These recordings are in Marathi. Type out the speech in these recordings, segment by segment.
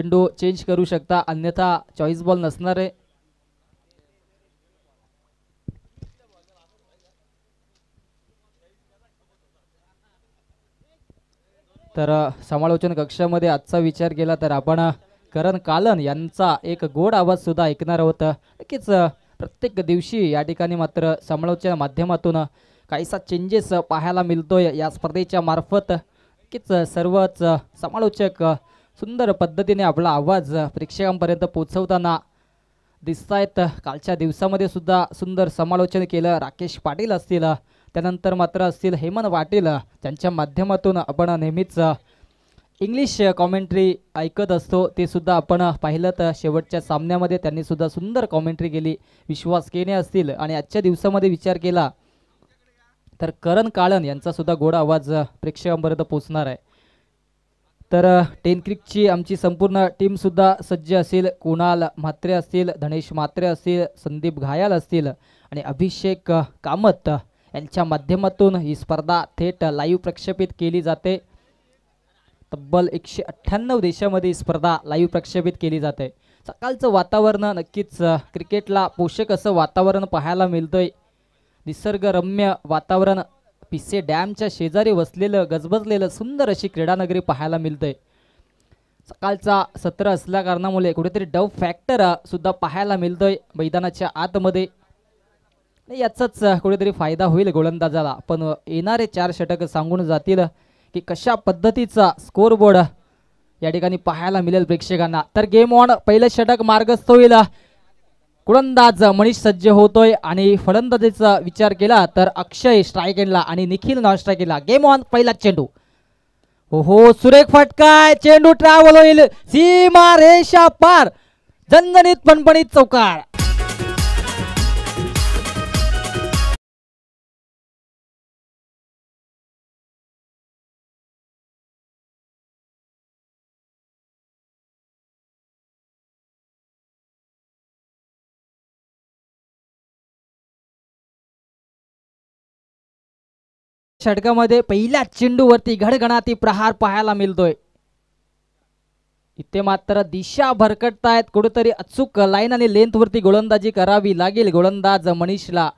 चेंडो चेंज करू शकता अन्यथा चॉईस बॉल नसणार आहे तर समालोचन कक्षामध्ये आजचा विचार केला तर आपण करण कालन यांचा एक गोड आवाज सुद्धा ऐकणार आहोत नक्कीच प्रत्येक दिवशी या ठिकाणी मात्र समालोचना माध्यमातून काहीसा चेंजेस पाहायला मिळतोय या स्पर्धेच्या मार्फत नक्कीच सर्वच समालोचक सुंदर पद्धतीने आपला आवाज प्रेक्षकांपर्यंत पोचवताना दिसत आहेत कालच्या दिवसामध्ये सुद्धा सुंदर समालोचन केलं राकेश पाटील असतील त्यानंतर मात्र असतील हेमंत पाटील त्यांच्या माध्यमातून आपण नेहमीच इंग्लिश कॉमेंट्री ऐकत असतो ते सुद्धा आपण पाहिलं तर शेवटच्या सामन्यामध्ये त्यांनी सुद्धा सुंदर कॉमेंट्री केली विश्वास केने असतील आणि आजच्या दिवसामध्ये विचार केला तर करण काळन यांचा सुद्धा गोड आवाज प्रेक्षकांपर्यंत पोचणार आहे तर टेन क्रिकची आमची संपूर्ण टीमसुद्धा सज्ज असेल कुणाल म्हात्रे असतील धनेश म्हात्रे असतील संदीप घायाल असतील आणि अभिषेक कामत यांच्या माध्यमातून ही स्पर्धा थेट लाईव्ह प्रक्षेपित केली जाते तब्बल एकशे अठ्ठ्याण्णव देशामध्ये ही स्पर्धा लाईव्ह प्रक्षेपित केली जाते सकाळचं वातावरण नक्कीच क्रिकेटला पोषक असं वातावरण पाहायला मिळतंय निसर्गरम्य वातावरण पिस्से डॅमच्या शेजारी वसलेलं गजबजलेलं सुंदर अशी क्रीडानगरी पाहायला मिळते सकाळचा सत्र असल्या कारणामुळे कुठेतरी डव फॅक्टर सुद्धा पाहायला मिळतोय मैदानाच्या आतमध्ये याचाच कुठेतरी फायदा होईल गोलंदाजाला पण येणारे चार षटक सांगून जातील की कशा पद्धतीचा स्कोरबोर्ड या ठिकाणी पाहायला मिळेल प्रेक्षकांना तर गेम ऑन पहिलं षटक मार्गस्थ होईल कुलंदाज मनीष सज्ज होतोय आणि फलंदाजीचा विचार केला तर अक्षय स्ट्राईक एनला आणि Nikhil non strike game on पहिला चेंडू हो हो सुरेख फटकाय चेंडू ट्रॅव्हल होईल सीमा रेषा पार जनजनीत पणपणीत चौकार षटकामध्ये पहिल्या चेंडूवरती घडघणाती प्रहार पाहायला मिळतोय इथे मात्र दिशा भरकटतायत कुठेतरी अचूक लाईन आणि लेंथवरती गोलंदाजी करावी लागेल गोलंदाज मनीषला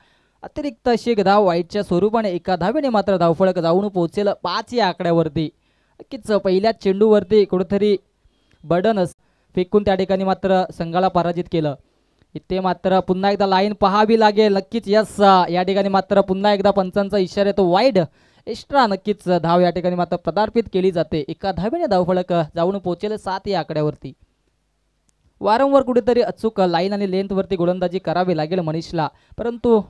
अतिरिक्त अशी एक धाव वाईटच्या स्वरूपाने एका धावेने मात्र धावफळक जाऊन पोहोचेल पाच या आकड्यावरती नक्कीच पहिल्या चेंडूवरती कुठेतरी बडन फेकून त्या ठिकाणी मात्र संघाला पराजित केलं इथे मात्र पुन्हा एकदा लाईन पहावी लागेल नक्कीच यस या ठिकाणी मात्र पुन्हा एकदा पंचांचा इशारा येतो वाईड एक्स्ट्रा नक्कीच धाव या ठिकाणी मात्र पदार्पित केली जाते एका धावेने धावफळक जाऊन पोहोचेल सात या आकड्यावरती वारंवार कुठेतरी अचूक लाईन आणि लेंथवरती गोलंदाजी करावी लागेल मनीषला परंतु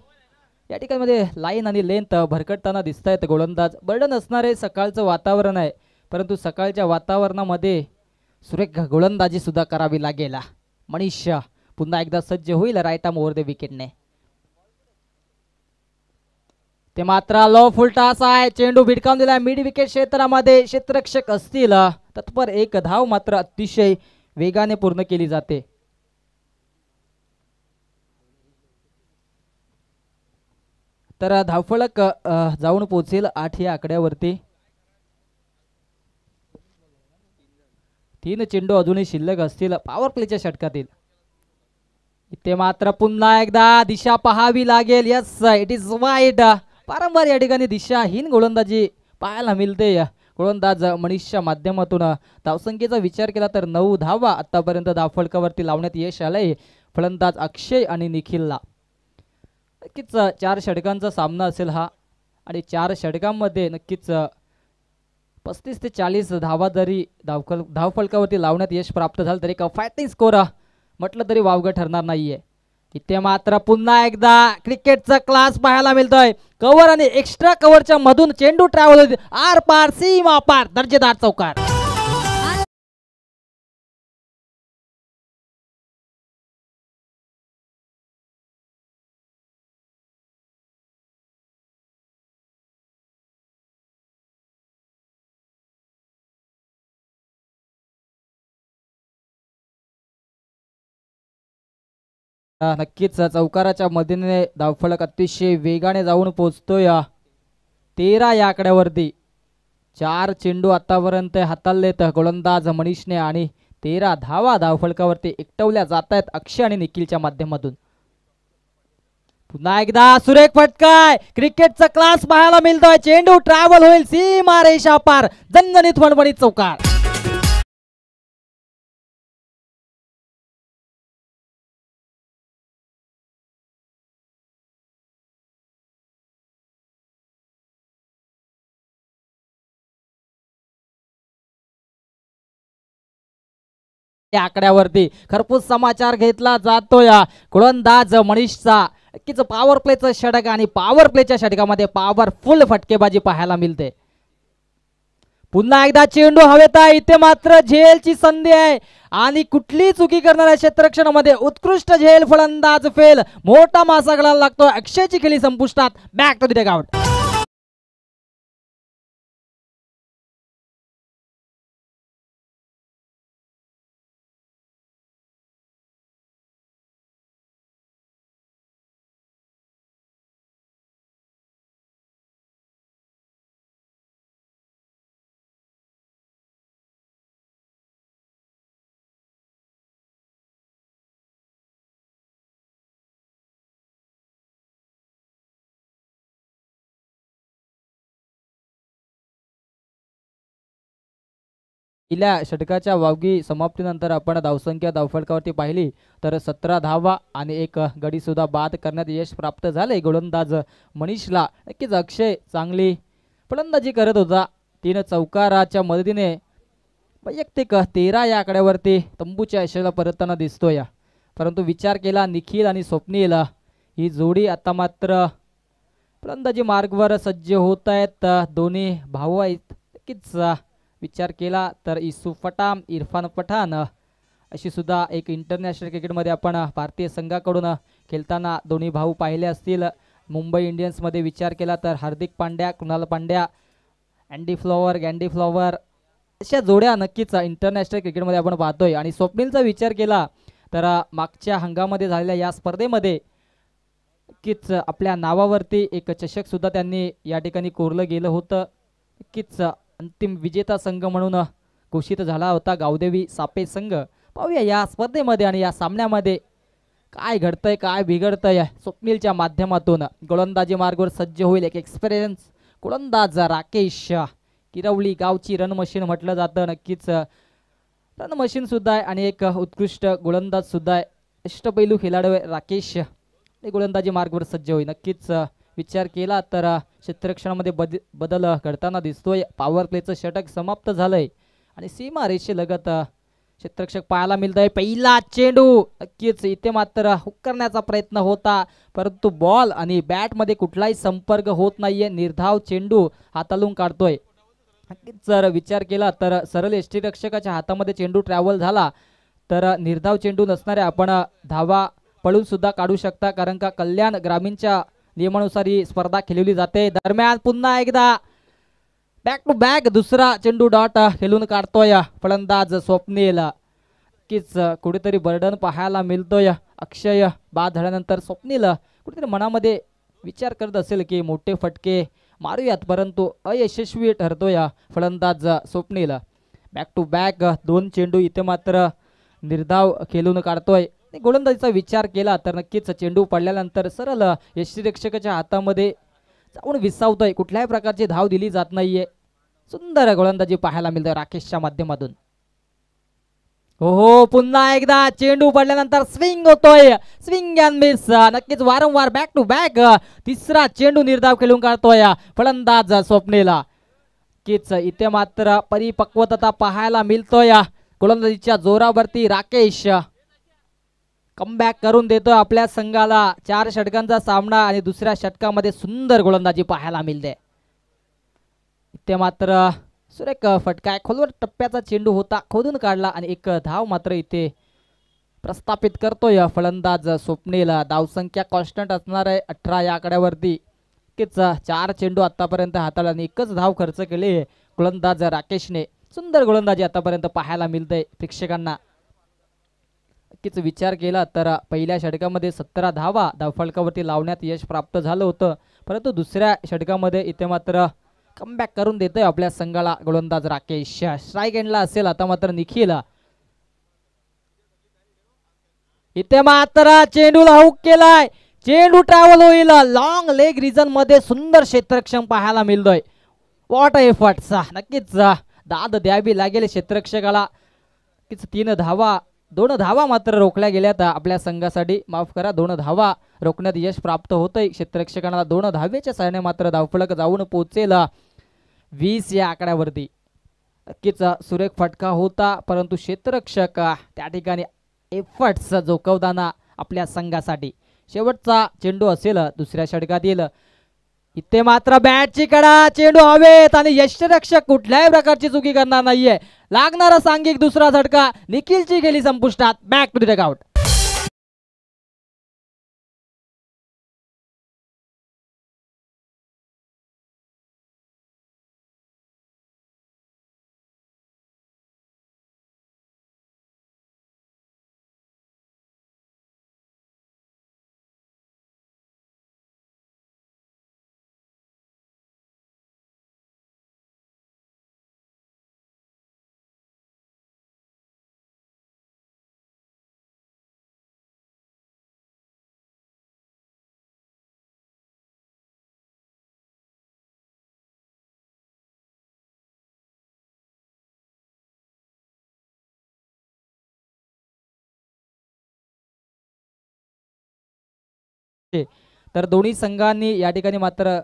या ठिकाणीमध्ये लाईन आणि लेंथ भरकटताना दिसत आहेत गोलंदाज बर्डन असणारे सकाळचं वातावरण आहे परंतु सकाळच्या वातावरणामध्ये सुरेख गोलंदाजीसुद्धा करावी लागेल मनीष पुन्हा एकदा सज्ज होईल रायता ओव्हर दे विकेटने ते मात्र लॉ फुलटा असा आहे चेंडू भिडकावून दिला मिड विकेट क्षेत्रामध्ये क्षेत्ररक्षक असतील तत्पर एक धाव मात्र अतिशय वेगाने पूर्ण केली जाते तर धावफळक जाऊन पोहोचेल आठ या आकड्यावरती तीन चेंडू अजूनही शिल्लक असतील पॉवर प्लेच्या षटकातील इथे मात्र पुन्हा एकदा दिशा पहावी लागेल यस इट इज वाईट वारंवार या ठिकाणी दिशाहीन गोलंदाजी पाहायला मिळते गोलंदाज मनीषच्या माध्यमातून धावसंख्येचा विचार केला तर नऊ धावा आतापर्यंत धावफलकावरती लावण्यात यश आलंय फलंदाज अक्षय आणि निखिलला नक्कीच चार षटकांचा सामना असेल हा आणि चार षटकांमध्ये नक्कीच पस्तीस ते चाळीस धावा जरी धावफल धावफलकावरती लावण्यात यश प्राप्त झालं तरी एक फायटिंग स्कोर म्हटलं तरी वावगं ठरणार नाहीये इथे मात्र पुन्हा एकदा क्रिकेटचा क्लास पाहायला मिळतोय कव्हर आणि एक्स्ट्रा कव्हरच्या मधून चेंडू ट्रॅव्हल होते आर पार सीमा पार दर्जेदार चौकार नक्कीच चौकाराच्या मदतीने धावफलक अतिशय वेगाने जाऊन पोहोचतोय तेरा या आकड्यावरती चार चेंडू आतापर्यंत हाताळलेत गोलंदाज मनीषने आणि तेरा धावा धावफलकावरती एकटवल्या जात आहेत अक्षय आणि निखिलच्या माध्यमातून पुन्हा एकदा सुरेख फटकाय क्रिकेटचा क्लास पाहायला मिळतोय चेंडू ट्रॅव्हल होईल सीमा रेशा पार दणदणीत चौकार या आकड्यावरती खरपूस समाचार घेतला जातो या गोलंदाज मनीषचा नक्कीच पॉवर प्लेचं षटक आणि पॉवर प्लेच्या षटकामध्ये पॉवरफुल फटकेबाजी पाहायला मिळते पुन्हा एकदा चेंडू हवेत आहे इथे मात्र झेलची संधी आहे आणि कुठली चुकी करणाऱ्या क्षेत्रक्षणामध्ये उत्कृष्ट झेल फलंदाज फेल मोठा मासा लागतो अक्षयची खेळी संपुष्टात बॅक टू द आउट इल्या षटकाच्या वावगी समाप्तीनंतर आपण धावसंख्या धावफळकावरती पाहिली तर सतरा धावा आणि एक गडीसुद्धा बाद करण्यात यश प्राप्त झाले गोलंदाज मनीषला नक्कीच अक्षय चांगली फलंदाजी करत होता तीन चौकाराच्या मदतीने वैयक्तिक तेरा या आकड्यावरती तंबूच्या यशाला परतताना दिसतो या परंतु विचार केला निखिल आणि स्वप्नील ही जोडी आता मात्र फलंदाजी मार्गवर सज्ज होत आहेत दोन्ही भाऊ आहेत नक्कीच विचार केला तर इसू फटाम इरफान पठाण अशी सुद्धा एक इंटरनॅशनल क्रिकेटमध्ये आपण भारतीय संघाकडून खेळताना दोन्ही भाऊ पाहिले असतील मुंबई इंडियन्समध्ये विचार केला तर Hardik Pandya Kunal Pandya Andy Flower Grant Flower अशा जोड्या नक्कीच इंटरनॅशनल क्रिकेटमध्ये आपण पाहतोय आणि स्वप्नीलचा विचार केला तर मागच्या हंगामध्ये झालेल्या या स्पर्धेमध्ये नक्कीच आपल्या नावावरती एक चषकसुद्धा त्यांनी या ठिकाणी कोरलं गेलं होतं नक्कीच अंतिम विजेता संघ म्हणून घोषित झाला होता गावदेवी सापे संघ पाहूया या स्पर्धेमध्ये आणि या सामन्यामध्ये काय घडतंय काय बिघडतंय स्वप्नीलच्या माध्यमातून गोलंदाजी मार्गवर सज्ज होईल एक एक्सपिरियन्स गोलंदाज राकेश किरवली गावची रन मशीन म्हटलं जातं नक्कीच रन मशीन सुद्धा आहे आणि एक उत्कृष्ट गोलंदाज सुद्धा आहे अष्टपैलू खेळाडू राकेश गोलंदाजी मार्गवर सज्ज होईल नक्कीच विचार केला तर क्षेत्ररक्षणामध्ये बद बदल घडताना दिसतोय पॉवर प्लेचं षटक समाप्त झालंय आणि सीमा रेषेलगत क्षेत्ररक्षक पाहायला मिळत आहे पहिला चेंडू नक्कीच इथे मात्र हुक करण्याचा प्रयत्न होता परंतु बॉल आणि बॅटमध्ये कुठलाही संपर्क होत नाहीये निर्धाव चेंडू हातालून काढतोय नक्कीच जर विचार केला तर सरळ एष्टी रक्षकाच्या हातामध्ये चेंडू ट्रॅव्हल झाला तर निर्धाव चेंडू नसणाऱ्या आपण धावा पळून सुद्धा काढू शकता कारण का कल्याण ग्रामीणच्या नियमानुसार ही स्पर्धा खेळवली जाते दरम्यान पुन्हा एकदा बॅक टू बॅक दुसरा चेंडू डॉट खेळून काढतोय फलंदाज स्वप्नील नक्कीच कुठेतरी बर्डन पाहायला मिळतोय अक्षय बाद झाल्यानंतर स्वप्नील कुठेतरी मनामध्ये विचार करत असेल की मोठे फटके मारूयात परंतु अयशस्वी ठरतोय फलंदाज स्वप्नील बॅक टू बॅक दोन चेंडू इथे मात्र निर्धाव खेळून काढतोय गोलंदाजीचा विचार केला तर नक्कीच चेंडू पडल्यानंतर सरळ यष्टीरक्षकाच्या हातामध्ये जाऊन विसावतोय कुठल्याही प्रकारची धाव दिली जात नाहीये सुंदर गोलंदाजी पाहायला मिळते राकेशच्या माध्यमातून हो पुन्हा एकदा चेंडू पडल्यानंतर स्विंग होतोय स्विंग अँड मिस नक्कीच वारंवार बॅक टू बॅक तिसरा चेंडू निर्धाव खेळून काढतोय फलंदाज स्वप्नेला नक्कीच इथे मात्र परिपक्वता पाहायला मिळतोय गोलंदाजीच्या जोरावरती राकेश कमबॅक करून देतो आपल्या संघाला चार षटकांचा सामना आणि दुसऱ्या षटकामध्ये सुंदर गोलंदाजी पाहायला मिळते ते मात्र सुरेख फटकाय खोलवर टप्प्याचा चेंडू होता खोदून काढला आणि एक धाव मात्र इथे प्रस्थापित करतोय फलंदाज स्वप्नील धावसंख्या कॉन्स्टंट असणार आहे अठरा या आकड्यावरती चार चेंडू आतापर्यंत हाताळला आणि एकच धाव खर्च केले गोलंदाज राकेशने सुंदर गोलंदाजी आतापर्यंत पाहायला मिळते प्रेक्षकांना नक्कीच विचार केला तर पहिल्या षटकामध्ये सतरा धावा धावफलकावरती लावण्यात यश प्राप्त झालं होतं परंतु दुसऱ्या षटकामध्ये इथे मात्र कमबॅक करून देतोय आपल्या संघाला गोलंदाज राकेश स्ट्राईक एंडला असेल आता मात्र निखिल इथे मात्र चेंडूला हुक केलाय चेंडू ट्रॅव्हल होईल लॉंग लेग रिजन मध्ये सुंदर क्षेत्रक्षम पाहायला मिळतोय वॉट एफर्ट नक्कीच दाद द्यावी लागेल क्षेत्रक्षकाला तीन धावा दोन धावा मात्र रोखल्या गेल्यात आपल्या संघासाठी माफ करा दोन धावा रोखण्यात यश प्राप्त होतंय क्षेत्ररक्षकांना दोन धावेच्या सहाय्याने मात्र धावफळक जाऊन पोचेल वीस या आकड्यावरती नक्कीच सुरेख फटका होता परंतु क्षेत्ररक्षक त्या ठिकाणी एफर्ट्स जोकवताना आपल्या संघासाठी शेवटचा चेंडू असेल दुसऱ्या षटकात येईल इथे मात्र बॅटची कडा चेंडू हवेत आणि यष्टरक्षक कुठल्याही प्रकारची चुकी करणार नाहीये लागणारा सांघिक दुसरा झटका निखिलची गेली संपुष्टात बॅक टू द तर दोन्ही संघांनी या ठिकाणी मात्र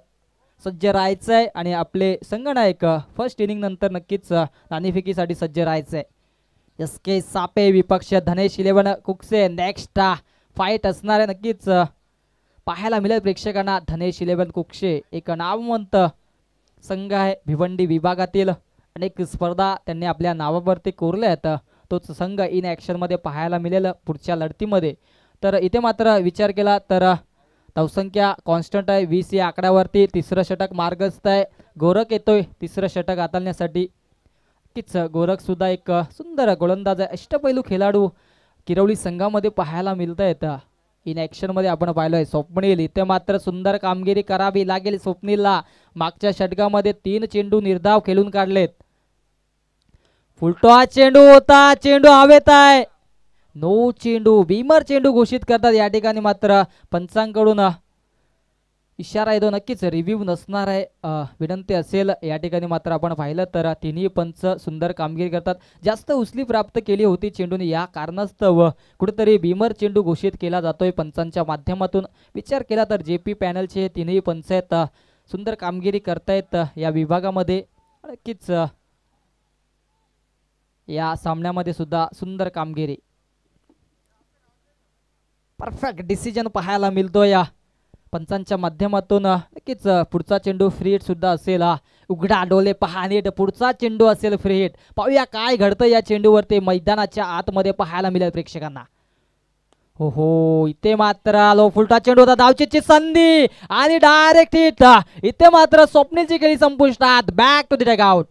सज्ज राहायचं आहे आणि आपले संघनायक फर्स्ट इनिंग नंतर नक्कीच नाणेफिकीसाठी सज्ज राहायचं आहे एस के सापे विपक्ष Dhanesh eleven Kukse next fight आहे नक्कीच पाहायला मिळेल प्रेक्षकांना धनेश इलेवन कुकसे एक नामवंत संघ आहे भिवंडी विभागातील अनेक स्पर्धा त्यांनी आपल्या नावावरती कोरल्या आहेत तोच संघ इन ॲक्शनमध्ये पाहायला मिळेल पुढच्या लढतीमध्ये तर इथे मात्र विचार केला तर धावसंख्या कॉन्स्टंट आहे वीस या आकड्यावरती तिसरं षटक मार्गस्थ आहे गोरख येतोय तिसरं षटक हाताळण्यासाठी नक्कीच गोरखसुद्धा एक सुंदर गोलंदाज आहे अष्टपैलू खेळाडू किरवळी संघामध्ये पाहायला मिळत आहेत इन ॲक्शनमध्ये आपण पाहिलंय आहे स्वप्नील इथे मात्र सुंदर कामगिरी करावी लागेल स्वप्नीलला मागच्या षटकामध्ये तीन चेंडू निर्धाव खेळून काढलेत हा चेंडू होता चेंडू हवेत आहे नो चेंडू बीमर चेंडू घोषित करतात या ठिकाणी मात्र पंचांकडून इशारा येतो नक्कीच रिव्ह्यू नसणार आहे विनंती असेल या ठिकाणी मात्र आपण पाहिलं तर तिन्ही पंच सुंदर कामगिरी करतात जास्त उसली प्राप्त केली होती चेंडूने या कारणास्तव कुठेतरी बीमर चेंडू घोषित केला जातोय पंचांच्या माध्यमातून विचार केला तर जे पी पॅनलचे तिन्ही पंच आहेत सुंदर कामगिरी करतायत या विभागामध्ये नक्कीच या सामन्यामध्ये सुद्धा सुंदर कामगिरी परफेक्ट डिसिजन पाहायला मिळतो या पंचांच्या माध्यमातून नक्कीच पुढचा चेंडू फ्री हिट सुद्धा असेल हा उघडा डोले पहा नीट पुढचा चेंडू असेल फ्री हिट पाहूया काय घडतं या चेंडूवरती मैदानाच्या आतमध्ये पाहायला मिळेल प्रेक्षकांना हो हो इथे मात्र आलो फुलटा चेंडू होता धावचीची संधी आणि डायरेक्ट हिट इथे मात्र स्वप्नेची खेळी संपुष्टात बॅक टू द आउट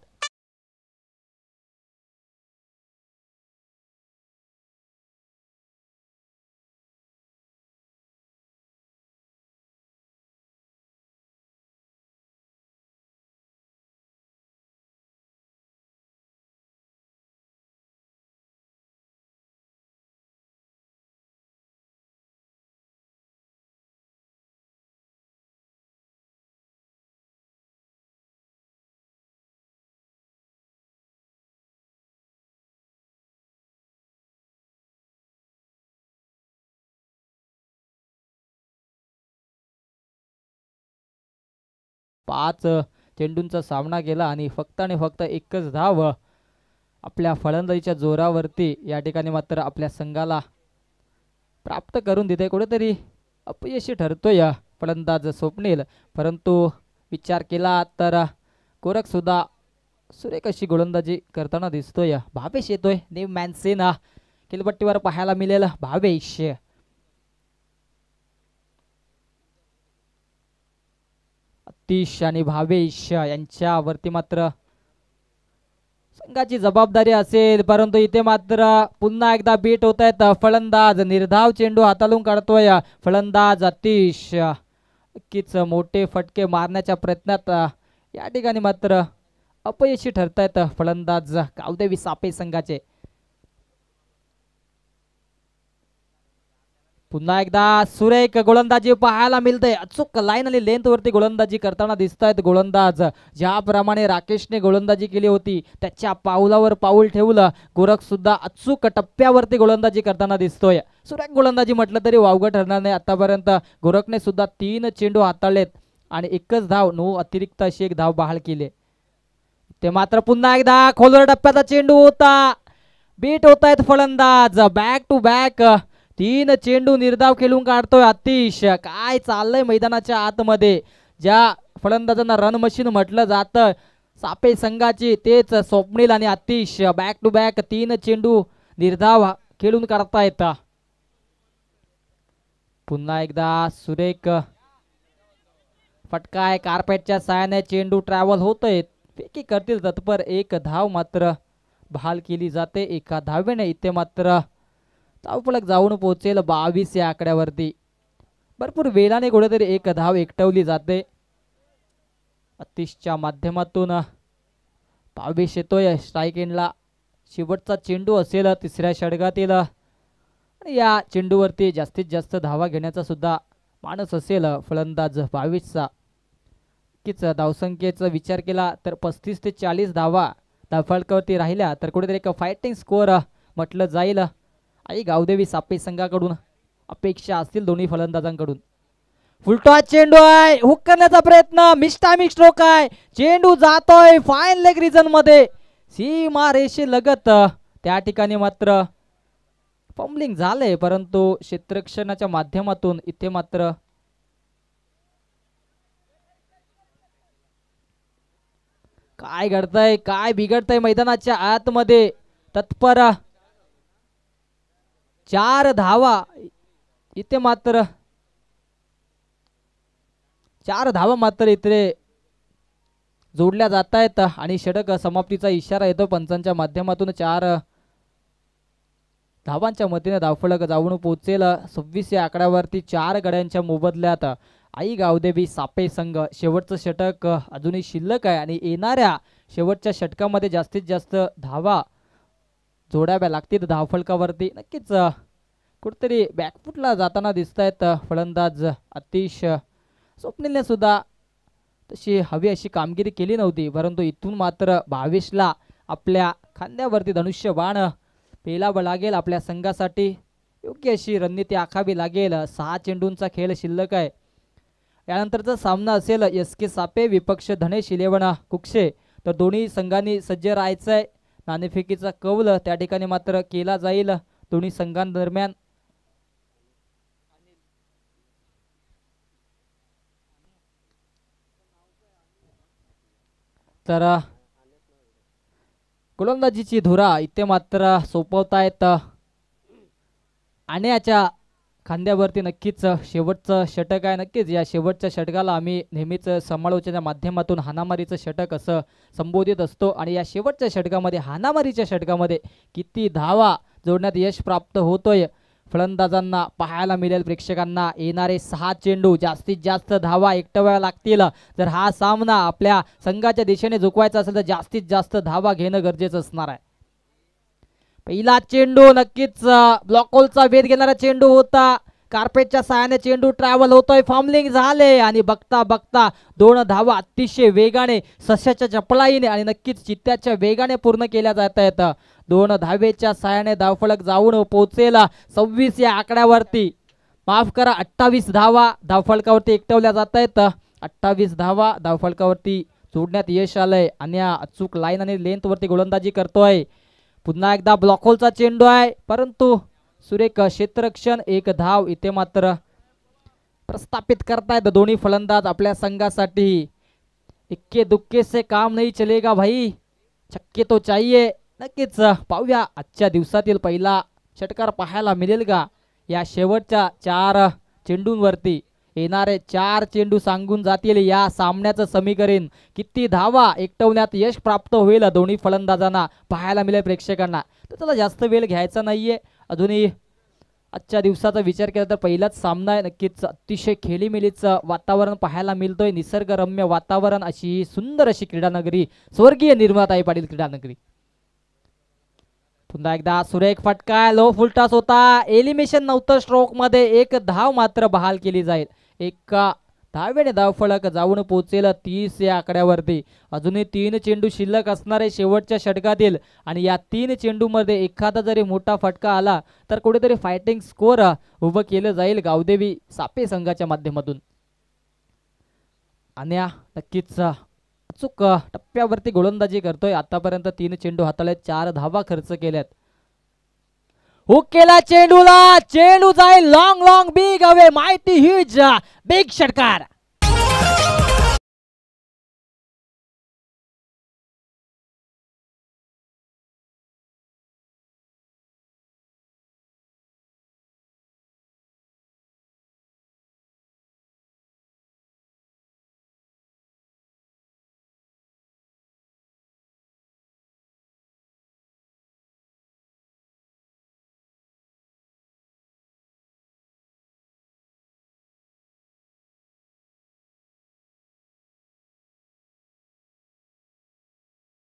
पाच चेंडूंचा सामना केला आणि फक्त आणि फक्त एकच धाव आपल्या फलंदाजीच्या जोरावरती या ठिकाणी मात्र आपल्या संघाला प्राप्त करून देते कुठेतरी अपयशी ठरतोय फलंदाज स्वप्नील परंतु विचार केला तर गोरखसुद्धा सुरेख अशी गोलंदाजी करताना दिसतोय भावेश येतोय नेम मॅनसेना किलबट्टीवर पाहायला मिळेल भावेश सतीश आणि भावेश यांच्यावरती मात्र संघाची जबाबदारी असेल परंतु इथे मात्र पुन्हा एकदा बीट होत आहेत फलंदाज निर्धाव चेंडू हाताळून काढतोय फलंदाज अतिश नक्कीच मोठे फटके मारण्याच्या प्रयत्नात या ठिकाणी मात्र अपयशी ठरतायत फलंदाज कावदेवी सापे संघाचे पुन्हा एकदा सुरेख गोलंदाजी पाहायला मिळते अचूक लाईन आणि लेंथ वरती गोलंदाजी करताना दिसत आहेत गोलंदाज ज्याप्रमाणे राकेशने गोलंदाजी केली होती त्याच्या पाऊलावर पाऊल ठेवलं गोरख सुद्धा अचूक टप्प्यावरती गोलंदाजी करताना दिसतोय सुरेख गोलंदाजी म्हटलं तरी वावगं ठरणार नाही आतापर्यंत गोरखने सुद्धा तीन चेंडू हाताळलेत आणि एकच धाव नऊ अतिरिक्त अशी एक धाव बहाल केली ते मात्र पुन्हा एकदा खोलवर टप्प्याचा चेंडू होता बीट होतायत फलंदाज बॅक टू बॅक तीन चेंडू निर्धाव खेळून काढतोय अतिश काय चाललंय मैदानाच्या आतमध्ये ज्या फलंदाजांना रन मशीन म्हटलं जातं सापे संघाची तेच स्वप्नील आणि अतिश बॅक टू बॅक तीन चेंडू निर्धाव खेळून काढता पुन्हा एकदा सुरेख फटकाय कार्पेटच्या सायाने चेंडू ट्रॅव्हल होतोय फेकी करतील तत्पर एक धाव मात्र बहाल केली जाते एका धावेने इथे मात्र धावपळक जाऊन पोहोचेल बावीस या आकड्यावरती भरपूर वेलाने कुठेतरी एक धाव एकटवली जाते अतिशच्या माध्यमातून बावीस येतोय स्ट्राईक एंडला शेवटचा चेंडू असेल तिसऱ्या षडगातील आणि या चेंडूवरती जास्तीत जास्त धावा घेण्याचा सुद्धा माणूस असेल फलंदाज बावीसचा नक्कीच धावसंख्येचा विचार केला तर पस्तीस ते चाळीस धावा धावफळकावरती राहिल्या तर कुठेतरी एक फायटिंग स्कोअर म्हटलं जाईल आई गावदेवी सापे संघाकडून अपेक्षा असतील दोन्ही फलंदाजांकडून फुलटॉस चेंडू आहे हुक करण्याचा प्रयत्न मिस्टामिक स्ट्रोक आहे चेंडू जातोय फाईन लेग रिझन मध्ये सीमा रेषे लगत त्या ठिकाणी मात्र पंबलिंग झालंय परंतु क्षेत्रक्षणाच्या माध्यमातून इथे मात्र काय घडतंय काय बिघडतंय मैदानाच्या आतमध्ये तत्पर चार धावा इथे मात्र चार धावा मात्र इथे जोडल्या जात आहेत आणि षटक समाप्तीचा इशारा येतो पंचांच्या माध्यमातून चार धावांच्या मतीने धावफळक जाऊन पोहोचेल सव्वीस या आकड्यावरती चार गड्यांच्या मोबदल्यात आई गावदेवी सापे संघ शेवटचं षटक अजूनही शिल्लक आहे आणि येणाऱ्या शेवटच्या षटकामध्ये जास्तीत जास्त धावा जोडाव्या लागतील धावफळकावरती नक्कीच कुठेतरी बॅकफुटला जाताना दिसत आहेत फलंदाज अतिश स्वप्नीलने सुद्धा तशी हवी अशी कामगिरी केली नव्हती परंतु इथून मात्र भावेशला आपल्या खांद्यावरती धनुष्य बाण पेलावं लागेल आपल्या संघासाठी योग्य अशी रणनीती आखावी लागेल सहा चेंडूंचा खेळ शिल्लक आहे यानंतरचा सामना असेल एस के सापे विपक्ष धनेश इलेवन कुक्षे तर दोन्ही संघांनी सज्ज राहायचं आहे नाणेफेकीचा कौल त्या ठिकाणी मात्र केला जाईल दोन्ही संघांदरम्यान तर गोलंदाजीची धुरा इथे मात्र सोपवतायत आण्याच्या खांद्यावरती नक्कीच शेवटचं षटक आहे नक्कीच या शेवटच्या षटकाला आम्ही नेहमीच समालोचनाच्या माध्यमातून हानामारीचं षटक असं संबोधित असतो आणि या शेवटच्या षटकामध्ये हानामारीच्या षटकामध्ये किती धावा जोडण्यात यश प्राप्त होतोय फलंदाजांना पाहायला मिळेल प्रेक्षकांना येणारे सहा चेंडू जास्तीत जास्त धावा एकटव्या लागतील जर हा सामना आपल्या संघाच्या दिशेने झुकवायचा असेल तर जास्तीत जास्त धावा घेणं गरजेचं असणार आहे पहिला चेंडू नक्कीच ब्लॉकहोलचा वेध घेणारा चेंडू होता कार्पेटच्या सहाय्याने चेंडू ट्रॅव्हल होतोय फॉर्मलिंग झाले आणि बघता बघता दोन धावा अतिशय वेगाने सस्याच्या चपळाईने आणि नक्कीच चित्त्याच्या वेगाने पूर्ण केल्या जात आहेत दोन धावेच्या साहाय्याने धावफलक जाऊन पोहोचेला सव्वीस या आकड्यावरती माफ करा अठ्ठावीस धावा धावफळकावरती एकटवल्या जात आहेत अठ्ठावीस धावा धावफळकावरती जोडण्यात यश आलंय आणि अचूक लाईन आणि लेंथवरती गोलंदाजी करतोय पुन्हा एकदा ब्लॉकहोलचा चेंडू आहे परंतु सुरेख क्षेत्ररक्षण एक धाव इथे मात्र प्रस्थापित करतायत दोन्ही फलंदाज आपल्या संघासाठी इक्के दुक्के से काम नाही चलेगा भाई छक्के तो चाहिए नक्कीच पाहूया आजच्या दिवसातील पहिला षटकार पाहायला मिळेल का या शेवटच्या चार चेंडूंवरती येणारे चार चेंडू सांगून जातील या सामन्याचं समीकरण किती धावा एकटवण्यात यश प्राप्त होईल दोन्ही फलंदाजांना पाहायला मिळेल प्रेक्षकांना तर त्याला जास्त वेळ घ्यायचा नाही अजूनही आजच्या दिवसाचा विचार केला तर पहिलाच सामना आहे नक्कीच अतिशय खेळीमेळीचं वातावरण पाहायला मिळतोय निसर्गरम्य वातावरण अशी सुंदर अशी क्रीडानगरी स्वर्गीय निर्माताई आई पाटील क्रीडानगरी पुन्हा एकदा सुरेख फटकाय लो फुलटास होता एलिमिनेशन नव्हतं मध्ये एक धाव मात्र बहाल केली जाईल एक धावेने धाव फळक जाऊन पोहोचेल तीस या आकड्यावरती अजूनही तीन चेंडू शिल्लक असणारे शेवटच्या षटकातील आणि या तीन चेंडूमध्ये एखादा जरी मोठा फटका आला तर कुठेतरी फायटिंग स्कोअर उभं केलं जाईल गावदेवी सापे संघाच्या माध्यमातून आणि नक्कीच अचूक टप्प्यावरती गोलंदाजी करतोय आतापर्यंत तीन चेंडू हाताळले चार धावा खर्च केल्यात हुक केला चेंडूला चेंडू जाईल लॉंग लॉंग बिग अवे माहिती हिज बिग षटकार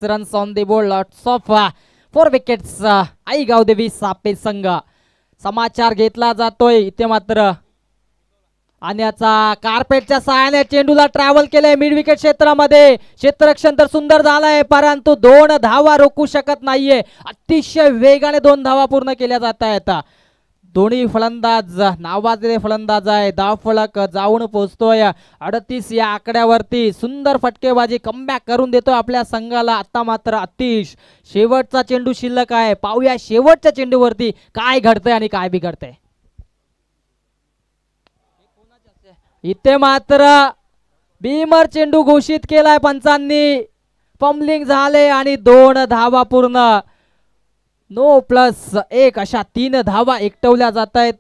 runs on the board Lots of uh, four आई गाव देवी सापे संघ समाचार घेतला जातोय इथे मात्र आणि याचा कार्पेटच्या सहाय्याने चेंडूला ट्रॅव्हल केलंय मिड विकेट क्षेत्रामध्ये क्षेत्ररक्षण तर सुंदर झालंय परंतु दोन धावा रोखू शकत नाहीये अतिशय वेगाने दोन धावा पूर्ण केल्या जात आहेत दोन्ही फलंदाज नावाजले फलंदाज आहे दहा फलक जाऊन पोहोचतोय अडतीस या आकड्यावरती सुंदर फटकेबाजी कमबॅक करून देतो आपल्या संघाला आता मात्र अतिश शेवटचा चेंडू शिल्लक आहे पाहूया शेवटच्या चेंडूवरती काय घडतंय आणि काय बिघडतंय इथे मात्र बीमर चेंडू घोषित केलाय पंचांनी पंबलिंग झाले आणि दोन धावा पूर्ण नो प्लस एक अशा तीन धावा एकटवल्या जात आहेत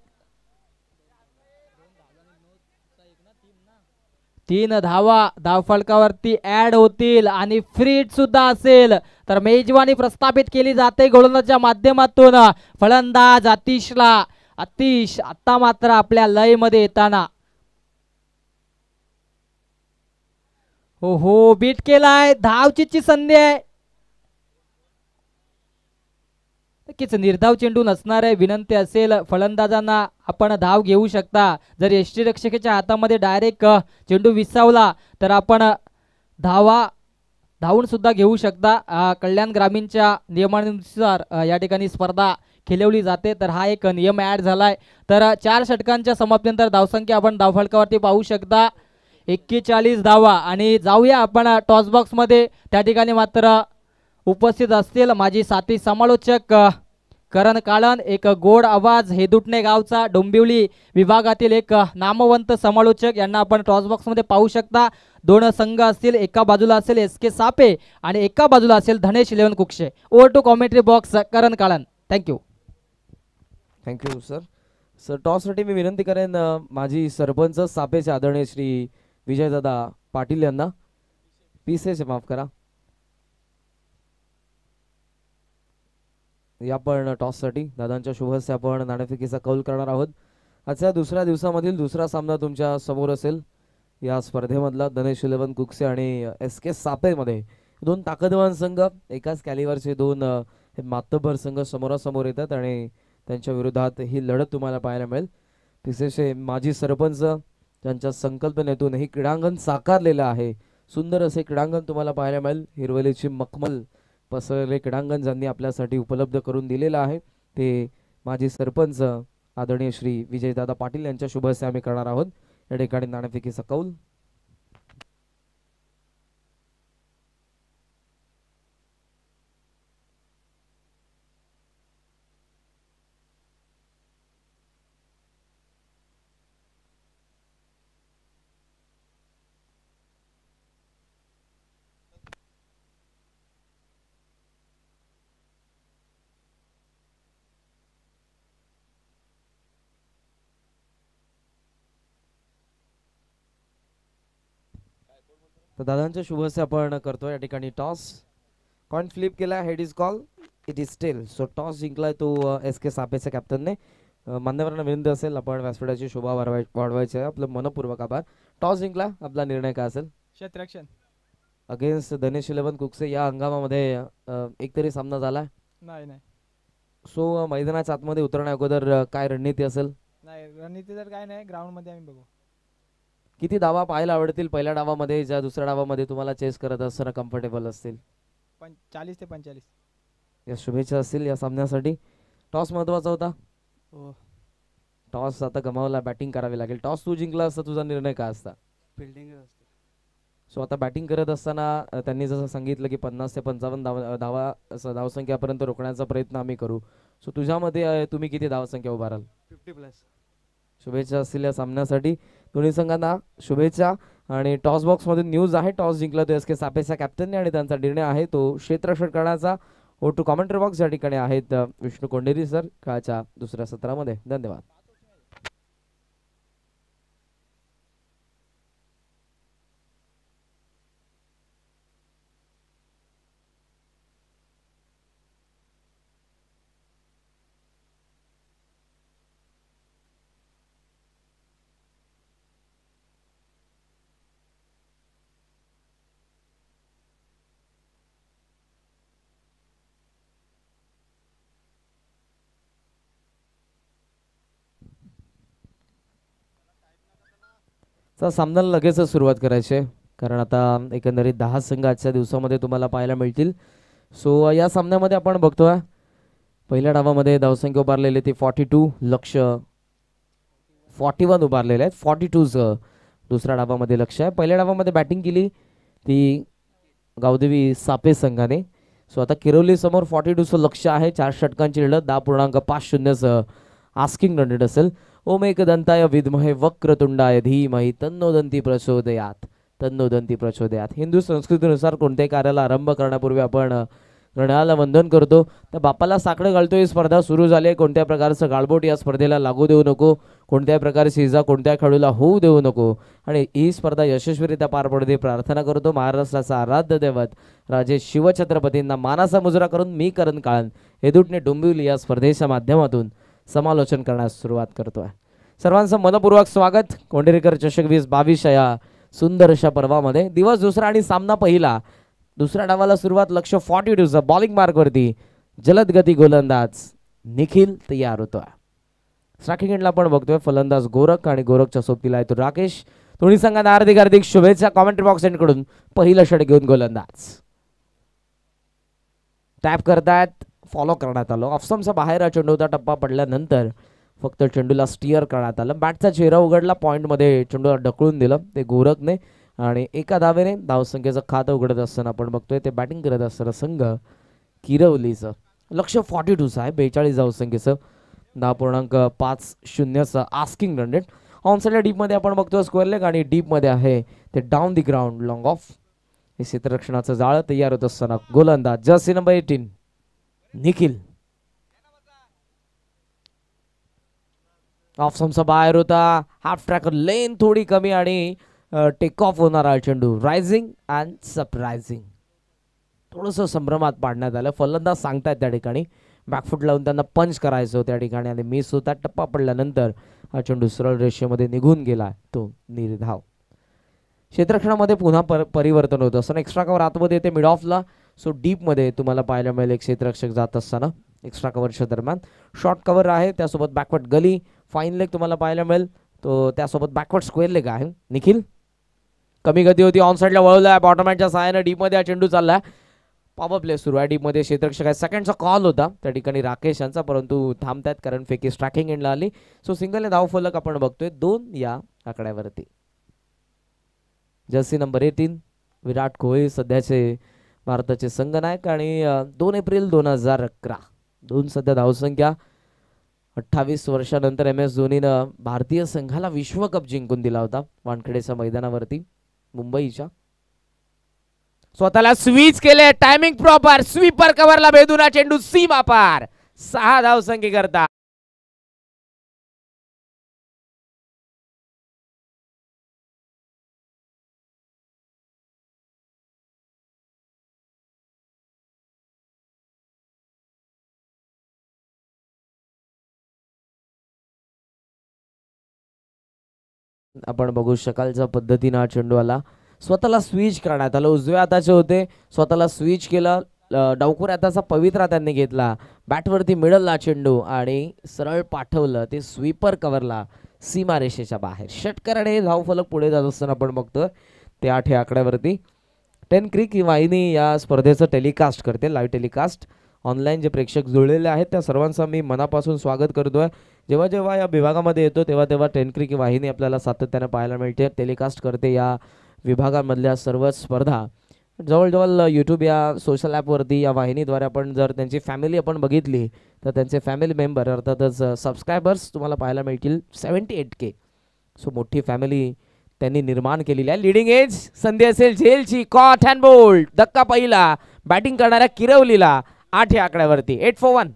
तीन धावा धावफलकावरती ऍड होतील आणि फ्रीट सुद्धा असेल तर मेजवानी प्रस्थापित केली जाते गोलंदाजच्या माध्यमातून फलंदाज अतिशला अतिश आता मात्र आपल्या लयमध्ये येताना हो हो बीट केलाय धावचीची संधी आहे नक्कीच निर्धाव चेंडू आहे विनंती असेल फलंदाजांना आपण धाव घेऊ शकता जर रक्षकेच्या हातामध्ये डायरेक्ट चेंडू विसावला तर आपण धावा धावून सुद्धा घेऊ शकता कल्याण ग्रामीणच्या नियमानुसार या ठिकाणी स्पर्धा खेळवली जाते तर हा एक नियम ॲड झाला आहे तर चार षटकांच्या समाप्तीनंतर धावसंख्या आपण धावफळकावरती पाहू शकता एक्केचाळीस धावा आणि जाऊया आपण टॉसबॉक्समध्ये त्या ठिकाणी मात्र उपस्थित असतील माझी साथी समालोचक करण काळन एक गोड आवाज हेदुटणे गावचा डोंबिवली विभागातील एक नामवंत समालोचक यांना आपण टॉस टॉसबॉक्समध्ये पाहू शकता दोन संघ असतील एका बाजूला असेल एस के सापे आणि एका बाजूला असेल Dhanesh eleven Kukshe over to commentary box Karan Kalan thank you thank you sir sir टॉससाठी मी विनंती करेन माझी सरपंच सापेचे आदरणीय श्री विजयदादा पाटील यांना पीसेचे माफ करा या पण टॉससाठी दादांच्या शुभ आपण नाणेफेकीचा कौल करणार आहोत आजच्या दुसऱ्या दिवसामधील दुसरा सामना तुमच्या समोर असेल या स्पर्धेमधला दनेश इलेवन कुकसे आणि एस के सापेमध्ये दोन ताकदवान संघ एकाच कॅलिवरचे दोन हे मातभर संघ समोरासमोर येतात आणि त्यांच्या विरोधात ही लढत तुम्हाला पाहायला मिळेल तिसेचे माजी सरपंच त्यांच्या संकल्पनेतून हे क्रीडांगण साकारलेलं आहे सुंदर असे क्रीडांगण तुम्हाला पाहायला मिळेल हिरवलीची मखमल पसरले क्रीडांगण ज्यांनी आपल्यासाठी उपलब्ध करून दिलेलं आहे ते माजी सरपंच आदरणीय श्री विजयदादा पाटील यांच्या शुभ आम्ही करणार आहोत या ठिकाणी नाणेफेकीचा सकौल तर दादांच्या शुभस्य आपण करतो या ठिकाणी टॉस कॉइन फ्लिप केला head is call it is still so toss जिंकलाय तो एस के सापेच्या कॅप्टनने मान्यवरांना विनंती असेल आपण व्यासपीठाची शोभा वाढवाय वाढवायची आहे आपलं मनपूर्वक आभार टॉस जिंकला आपला निर्णय काय असेल क्षेत्रक्षण अगेन्स्ट धनेश इलेवन कुकसे या हंगामामध्ये एकतरी सामना झाला नाही नाही सो मैदानाच्या आतमध्ये उतरण्या अगोदर काय रणनीती असेल नाही रणनीती तर काय नाही ग्राउंड मध्ये आम्ही बघू किती धावा पाहायला आवडतील पहिल्या डावामध्ये ज्या दुसऱ्या डावामध्ये तुम्हाला चेस करत असताना कम्फर्टेबल असतील पण चाळीस ते पंचेचाळीस या शुभेच्छा असतील या सामन्यासाठी टॉस महत्वाचा होता टॉस हो. आता गमावला बॅटिंग करावी लागेल टॉस तू जिंकला असता तुझा निर्णय काय असता फिल्डिंग सो आता बॅटिंग करत असताना त्यांनी जसं सांगितलं की पन्नास ते पंचावन्न धाव धावा धावसंख्यापर्यंत रोखण्याचा प्रयत्न आम्ही करू सो तुझ्यामध्ये तुम्ही किती धावसंख्या उभाराल फिफ्टी प्लस शुभेच्छा असतील या सामन्यासाठी दोन्ही संघांना शुभेच्छा आणि टॉस बॉक्समधून न्यूज आहे टॉस जिंकला तो एस के सापेसा कॅप्टनने आणि त्यांचा निर्णय आहे तो क्षेत्ररक्षण करण्याचा ओ टू कॉमेंटर बॉक्स या ठिकाणी आहेत विष्णू कोंडेरी सर कालच्या दुसऱ्या सत्रामध्ये धन्यवाद तर सामन्याला लगेचच सुरुवात करायची कारण आता एकंदरीत दहा संघ आजच्या दिवसामध्ये तुम्हाला पाहायला मिळतील सो या सामन्यामध्ये आपण बघतोय पहिल्या डावामध्ये धावसंख्या उभारलेली ती फॉर्टी टू लक्ष फॉर्टी वन उभारलेले आहेत फॉर्टी टूचं दुसऱ्या डावामध्ये लक्ष आहे पहिल्या डावामध्ये बॅटिंग केली ती गावदेवी सापे संघाने सो आता किरोली समोर फॉर्टी टूचं लक्ष आहे चार षटकांची लढत दहा पूर्णांक पाच शून्यचं आस्किंग रन असेल ओम दंताय विद्महे वक्रतुंडाय धीमहि तन्नोदंती प्रचोदयात तन्नोदंती प्रचोदयात हिंदू संस्कृतीनुसार कोणत्याही कार्याला आरंभ करण्यापूर्वी आपण गणाला वंदन करतो तर बापाला साकडं घालतो ही स्पर्धा सुरू झाली आहे कोणत्या प्रकारचं गाळबोट या स्पर्धेला लागू देऊ नको कोणत्या प्रकारची इजा कोणत्या खेळूला होऊ देऊ नको आणि ही स्पर्धा यशस्वीरित्या पार पडते प्रार्थना करतो महाराष्ट्राचा आराध्य दैवत राजे शिवछत्रपतींना मानाचा मुजरा करून मी करण काळन हेदुटने डोंबिवली या स्पर्धेच्या माध्यमातून समालोचन करण्यास सुरुवात करतोय सर्वांचं मनपूर्वक स्वागत कोंडेरीकर चषक वीस बावीस या सुंदर अशा पर्वामध्ये दिवस दुसरा आणि सामना पहिला दुसऱ्या डावाला सुरुवात लक्ष फॉर्टी टूचा बॉलिंग मार्कवरती जलद गती गोलंदाज निखिल तयार होतोय स्ट्राकिंगला पण बघतोय फलंदाज गोरख आणि गोरखच्या सोबतीला येतो राकेश तुम्ही सांगा हार्दिक हार्दिक शुभेच्छा कॉमेंट बॉक्स कडून पहिलं षट घेऊन गोलंदाज टॅप करतायत फॉलो करण्यात आलं ऑफसमचा बाहेर चेंडूचा टप्पा पडल्यानंतर फक्त चेंडूला स्टिअर करण्यात आलं बॅटचा चेहरा उघडला पॉईंटमध्ये चेंडूला ढकळून दिलं ते गोरखने आणि एका दावेने धावसंख्येचं खातं उघडत असताना आपण बघतोय ते बॅटिंग करत असताना संघ किरवलीचं लक्ष फॉर्टी टूचं आहे बेचाळीस धावसंख्येचं दहा पूर्णांक पाच शून्यचं आस्किंग रन रेट डीपमध्ये आपण बघतोय स्क्वेअर लेग आणि डीपमध्ये आहे ते down the ground long off हे क्षेत्ररक्षणाचं जाळं तयार होत असताना गोलंदाज jersey number eighteen Nikhil off समचा बाहेर होता हाफ ट्रॅकर लेन थोडी कमी आणि टेक ऑफ आहे चेंडू रायझिंग अँड सरप्रायझिंग थोडस संभ्रमात पाडण्यात आलं फलंदाज सांगतायत त्या ठिकाणी बॅकफूट लावून त्यांना पंच करायचं त्या ठिकाणी आणि मिस होता टप्पा पडल्यानंतर हा चेंडू सरळ रेषेमध्ये निघून गेला तो निर्धाव क्षेत्रक्षणामध्ये पुन्हा पर परिवर्तन होतं असं एक्स्ट्रा कवर आतमध्ये येते मिड ऑफला सो डीपमध्ये तुम्हाला पाहायला मिळेल एक क्षेत्ररक्षक जात असताना एक्स्ट्रा कव्हरच्या दरम्यान शॉर्ट कवर आहे त्यासोबत बॅकवर्ड गली फाईन लेग तुम्हाला पाहायला मिळेल तो त्यासोबत बॅकवर्ड स्क्वेअर लेग आहे निखिल कमी गती होती ऑन साइडला वळवला आहे बॉटमॅनच्या डीप डीपमध्ये हा चेंडू चालला आहे पॉवर प्ले सुरू आहे डीपमध्ये क्षेत्ररक्षक आहे सेकंडचा कॉल होता त्या ठिकाणी राकेश यांचा परंतु थांबतात कारण फेकी स्ट्रॅकिंग एंडला आली सो सिंगल धाव फलक आपण बघतोय दोन या आकड्यावरती जर्सी नंबर तीन विराट कोहली सध्याचे भारताचे संघनायक आणि दोन एप्रिल दोन हजार अकरा दोन सध्या धावसंख्या अठ्ठावीस वर्षानंतर एम एस धोनीनं भारतीय संघाला विश्वकप जिंकून दिला होता वानखेडेच्या मैदानावरती मुंबईच्या स्वतःला स्वीच केले टायमिंग प्रॉपर स्वीपर कव्हरला भेदून चेंडू सीमापार पार सहा धावसंख्ये करता आपण बघू शकालच्या पद्धतीनं हा चेंडू आला स्वतःला स्विच करण्यात आलं उजव्या हाताचे होते स्वतःला स्विच केला डावखोर हाताचा पवित्रा त्यांनी घेतला बॅटवरती मिळवला चेंडू आणि सरळ पाठवलं ते स्वीपर कव्हरला रेषेच्या बाहेर हे धावफलक पुढे जात असताना आपण बघतो ते आठ आकड्यावरती टेन क्रिक ही वाहिनी या स्पर्धेचं टेलिकास्ट करते लाईव्ह टेलिकास्ट ऑनलाईन जे प्रेक्षक जुळलेले आहेत त्या सर्वांचं मी मनापासून स्वागत करतोय जेव्हा जेव्हा या विभागामध्ये येतो तेव्हा तेव्हा टेनक्रिक की वाहिनी आपल्याला सातत्यानं पाहायला मिळते टेलिकास्ट करते या विभागामधल्या सर्व स्पर्धा जवळजवळ यूट्यूब या सोशल ॲपवरती या वाहिनीद्वारे आपण जर त्यांची फॅमिली आपण बघितली तर त्यांचे फॅमिली मेंबर अर्थातच सबस्क्रायबर्स तुम्हाला पाहायला मिळतील सेवन्टी एट के सो मोठी फॅमिली त्यांनी निर्माण केलेली आहे लिडिंग एज संधी असेल झेलची कॉट अँड बोल्ड धक्का पहिला बॅटिंग करणाऱ्या किरवलीला आठ या आकड्यावरती एट फोर वन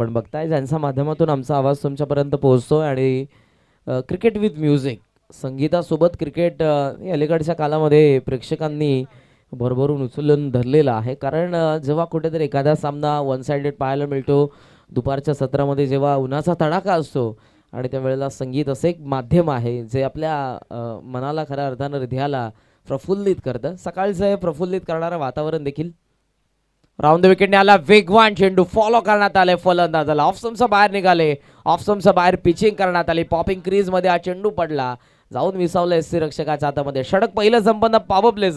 पण बघताय ज्यांच्या माध्यमातून आमचा आवाज तुमच्यापर्यंत पोहोचतो आणि क्रिकेट विथ म्युझिक संगीतासोबत क्रिकेट अलीकडच्या कालामध्ये प्रेक्षकांनी भरभरून उचलून धरलेलं आहे कारण जेव्हा कुठेतरी एखादा सामना वन सायडेड पाहायला मिळतो दुपारच्या सत्रामध्ये जेव्हा उन्हाचा तडाखा असतो आणि त्यावेळेला संगीत असं एक माध्यम आहे जे आपल्या मनाला खऱ्या अर्थानं हृदयाला प्रफुल्लित करतं सकाळचं प्रफुल्लित करणारं वातावरण देखील राऊंड द विकेटने आला वेगवान चेंडू फॉलो करण्यात आले फलंदाजाला ऑफसमचा बाहेर निघाले ऑफसमचा बाहेर पिचिंग करण्यात आली पॉपिंग मध्ये हा चेंडू पडला जाऊन विसावलं एस सी रक्षकाच्या हातामध्ये षडक पहिलं संपन्न पावर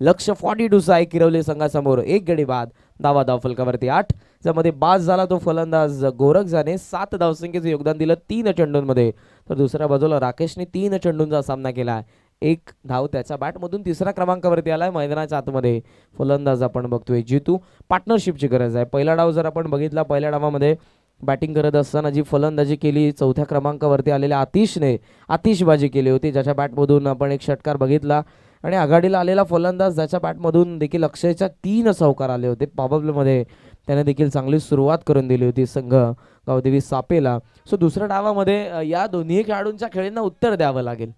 लक्ष फॉर्टी टू आहे किरवली संघासमोर एक गडी बाद दावा धाव फलकावरती आठ ज्यामध्ये बाद झाला तो फलंदाज गोरखजाने सात धावसंख्येचं योगदान दिलं तीन चेंडूंमध्ये तर दुसऱ्या बाजूला राकेशने तीन चेंडूंचा सामना केला एक धाव त्याचा बॅटमधून तिसऱ्या क्रमांकावरती आला आहे मैदानाच्या आतमध्ये फलंदाज आपण बघतोय जितू पार्टनरशिपची गरज आहे पहिला डाव जर आपण बघितला पहिल्या डावामध्ये बॅटिंग करत असताना जी फलंदाजी केली चौथ्या क्रमांकावरती आलेल्या आतिशने आतिशबाजी केली होती ज्याच्या बॅटमधून आपण एक षटकार बघितला आणि आघाडीला आलेला फलंदाज ज्याच्या बॅटमधून देखील अक्षयच्या तीन सावकार आले होते पाबाबलमध्ये त्याने देखील चांगली सुरुवात करून दिली होती संघ गावदेवी सापेला सो दुसऱ्या डावामध्ये या दोन्ही खेळाडूंच्या खेळींना उत्तर द्यावं लागेल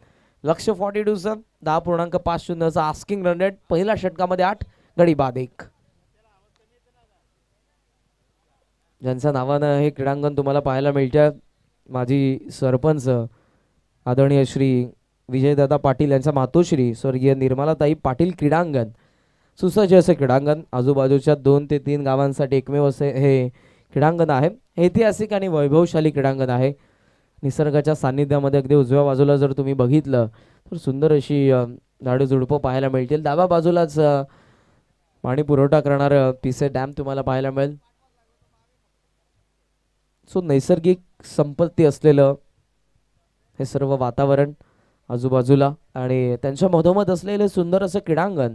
लक्ष फॉर्टी सन दहा पूर्णांक पाच शून्यचा आस्किंग रन रेट पहिल्या षटकामध्ये आठ गडी बाद एक ज्यांच्या नावानं हे क्रीडांगण तुम्हाला पाहायला मिळतं माझी सरपंच आदरणीय श्री विजयदादा पाटील यांचा मातोश्री स्वर्गीय निर्मलाताई पाटील क्रीडांगण सुसज्ज असे क्रीडांगण आजूबाजूच्या दोन ते तीन गावांसाठी एकमेव असे हे क्रीडांगण आहे ऐतिहासिक आणि वैभवशाली क्रीडांगण आहे निसर्गाच्या सान्निध्यामध्ये अगदी उजव्या बाजूला जर तुम्ही बघितलं तर सुंदर अशी झुडपं पाहायला मिळतील डाव्या बाजूलाच पाणी पुरवठा करणार पिसे डॅम तुम्हाला पाहायला मिळेल सो नैसर्गिक संपत्ती असलेलं हे सर्व वातावरण आजूबाजूला आणि त्यांच्या मधोमध असलेले सुंदर असं क्रीडांगण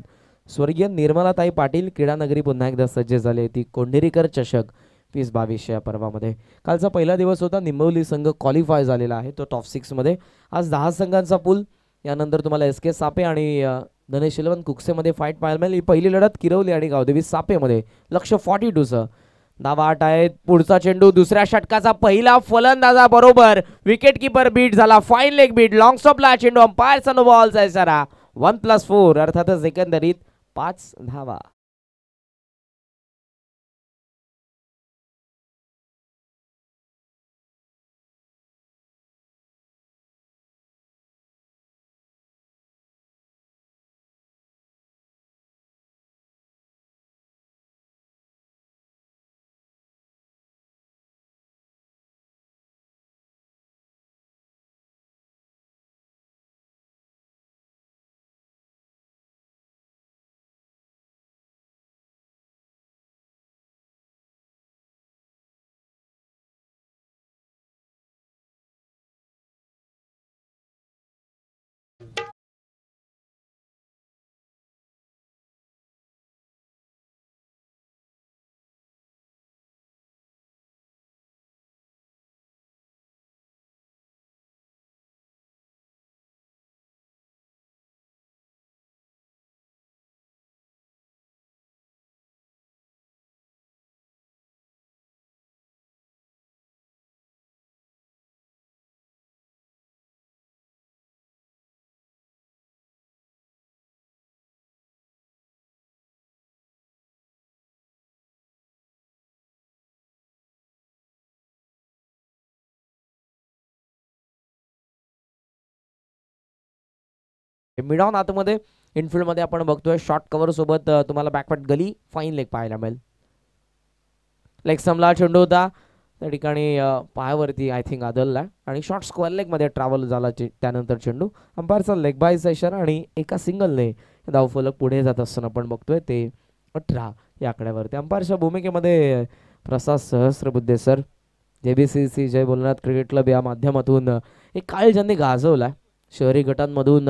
स्वर्गीय निर्मलाताई पाटील क्रीडानगरी पुन्हा एकदा सज्ज झाली ती कोंढेरीकर चषक वीस बावीसच्या या पर्वामध्ये कालचा पहिला दिवस होता निंबवली संघ क्वालिफाय झालेला आहे तो टॉप सिक्समध्ये आज दहा संघांचा पूल यानंतर तुम्हाला एस के सापे आणि धनेश शिलवंत कुक्सेमध्ये फाईट पाहायला मिळेल ही पहिली लढत किरवली आणि गावदेवी सापेमध्ये लक्ष फॉर्टी टूचं दावा आठ आहेत पुढचा चेंडू दुसऱ्या षटकाचा पहिला फलंदाजा बरोबर विकेट बीट झाला फाईन लेग बीट लॉंग स्टॉपला चेंडू अंपायरचा नो आहे इशारा वन प्लस फोर अर्थातच एकंदरीत पाच धावा मिड ऑन आतमध्ये इनफिल्डमध्ये आपण बघतोय शॉर्ट कव्हर सोबत तुम्हाला बॅकवर्ड गली फाईन लेग पाहायला मिळेल लेग समला चेंडू होता त्या ठिकाणी पायावरती आय थिंक आदलला आणि शॉर्ट स्क्वेअर लेगमध्ये ट्रॅव्हल झाला त्यानंतर चेंडू अंपायरचा लेग बाय सेशन आणि एका सिंगलने धावफलक पुढे जात असताना आपण बघतोय ते अठरा या आकड्यावरती अंपायरच्या भूमिकेमध्ये प्रसाद Sahasrabuddhe sir J B C C Jai Bholenath cricket club या माध्यमातून एक काळ ज्यांनी गाजवला शहरी गटांमधून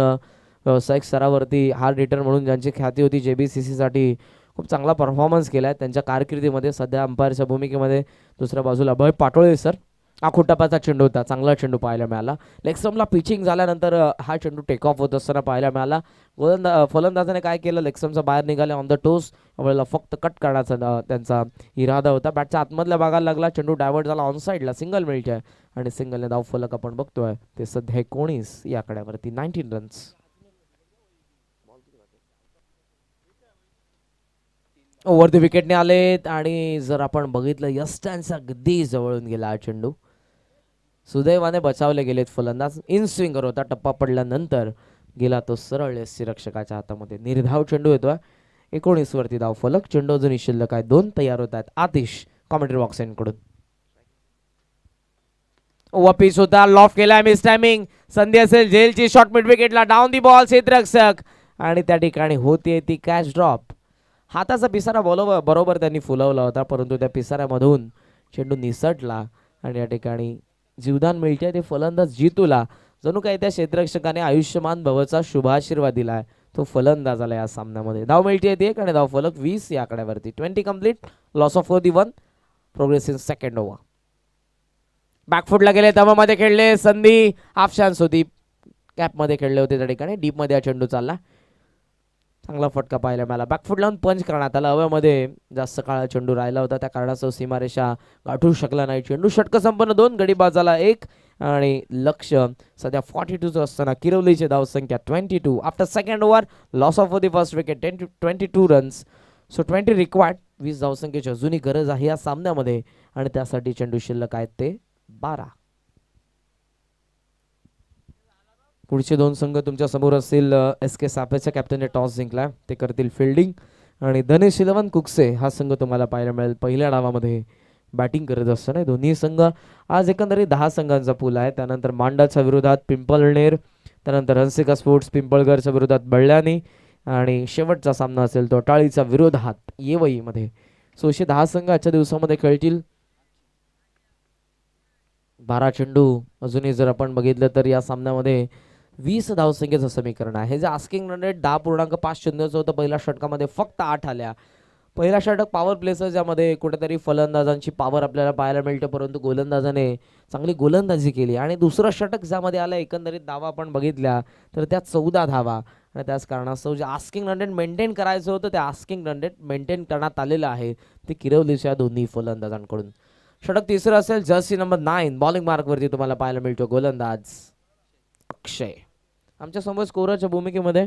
व्यावसायिक स्तरावरती हार्ड हिटर म्हणून ज्यांची ख्याती होती जे बी सी सीसाठी खूप चांगला परफॉर्मन्स केला आहे त्यांच्या कारकिर्दीमध्ये सध्या अंपायरच्या भूमिकेमध्ये दुसऱ्या बाजूला भय पाटोळे सर हा खुटापाचा चेंडू होता चांगला चेंडू पाहायला मिळाला लेक्समला पिचिंग झाल्यानंतर हा चेंडू टेक ऑफ होत असताना पाहायला मिळाला गोलंदा फलंदाजाने काय केलं लेक्समचा बाहेर निघाले ऑन द टोस वेळेला फक्त कट करण्याचा त्यांचा इरादा होता बॅटच्या आतमधल्या भागाला लागला चेंडू डायव्हर्ट झाला ऑन साईडला सिंगल मिळते आणि सिंगलने धाव फलक आपण बघतोय ते सध्या एकोणीस या आकड्यावरती नाईन्टीन रन्स ओव्हर विकेटने आलेत आणि जर आपण बघितलं यस्टॅनचा अगदी जवळून गेला हा चेंडू सुदैवाने बचावले गेलेत फलंदाज इन स्विंगर होता टप्पा पडल्यानंतर गेला तो सरळ रक्षकाच्या हातामध्ये निर्धाव चेंडू येतोय एकोणीस वरती धाव फलक चेंडू अजूनही शिल्लक आहे दोन तयार होत आहेत आतिश कॉमेंट्री बॉक्स यांकडून वपीस होता लॉफ केलाय मिस टायमिंग संधी असेल झेलची शॉर्ट मिड विकेटला डाऊन दी बॉल क्षेत्रक्षक आणि त्या ठिकाणी होती ती कॅश ड्रॉप हाताचा पिसारा बरोबर बरोबर त्यांनी फुलवला होता परंतु त्या पिसाऱ्यामधून चेंडू निसटला आणि या ठिकाणी जीवदान मिळते ते फलंदाज जितूला जणू काही त्या क्षेत्रक्षकाने आयुष्यमान भवचा शुभाशीर्वाद दिला आहे तो आला या सामन्यामध्ये धाव मिळते एक आणि धाव फलक वीस या आकड्यावरती twenty complete loss of the one progress in second over बॅकफुटला गेले मध्ये खेळले संधी आपशान सुदीप कॅपमध्ये खेळले होते त्या ठिकाणी डीपमध्ये हा चेंडू चालला चांगला फटका पाहायला मिळाला बॅकफूट लावून पंच करण्यात आला हव्यामध्ये जास्त काळा चेंडू राहिला होता त्या कारणासह सीमारेषा गाठू शकला नाही चेंडू षटक संपन्न दोन गडी बाजाला एक आणि लक्ष सध्या फॉर्टी टूचं असताना किरवलीची धावसंख्या twenty two after second over loss of the first wicket twenty twenty two runs so twenty required वीस धावसंख्येची अजूनही गरज आहे या सामन्यामध्ये आणि त्यासाठी चेंडू शिल्लक आहेत ते बारा पुढचे दोन संघ तुमच्या समोर असतील एस के सापेच्या कॅप्टनने टॉस जिंकला ते करतील फिल्डिंग आणि धनेश इलेवन कुकसे हा संघ तुम्हाला पाहायला मिळेल पहिल्या डावामध्ये बॅटिंग करत असताना दोन्ही संघ आज एकंदरीत दहा संघांचा पूल आहे त्यानंतर मांडाच्या विरोधात पिंपळनेर त्यानंतर हंसिका स्पोर्ट्स पिंपळगरच्या विरोधात बळल्यानी आणि शेवटचा सामना असेल तो टाळीचा विरोधात येवईमध्ये सो असे दहा संघ आजच्या दिवसामध्ये खेळतील बारा चेंडू अजूनही जर आपण बघितलं तर या सामन्यामध्ये वीस धावसंख्येचं समीकरण आहे जे आस्किंग रन रेट दहा पूर्णांक पाच शून्यचं होतं पहिल्या षटकामध्ये फक्त आठ आल्या पहिला षटक पॉवर प्लेसर ज्यामध्ये कुठेतरी फलंदाजांची पॉवर आपल्याला पाहायला मिळते परंतु गोलंदाजाने चांगली गोलंदाजी केली आणि दुसरं षटक ज्यामध्ये आलं एकंदरीत धावा आपण बघितल्या तर त्या चौदा धावा आणि त्याच कारणास्तव जे आस्किंग रन रेट मेंटेन करायचं होतं ते आस्किंग रन रेट मेंटेन करण्यात आलेलं आहे ते किरवलीच्या दोन्ही फलंदाजांकडून षटक तिसरं असेल जर्सी नंबर नाईन बॉलिंग मार्कवरती तुम्हाला पाहायला मिळतो गोलंदाज अक्षय आमच्यासमोर स्कोररच्या भूमिकेमध्ये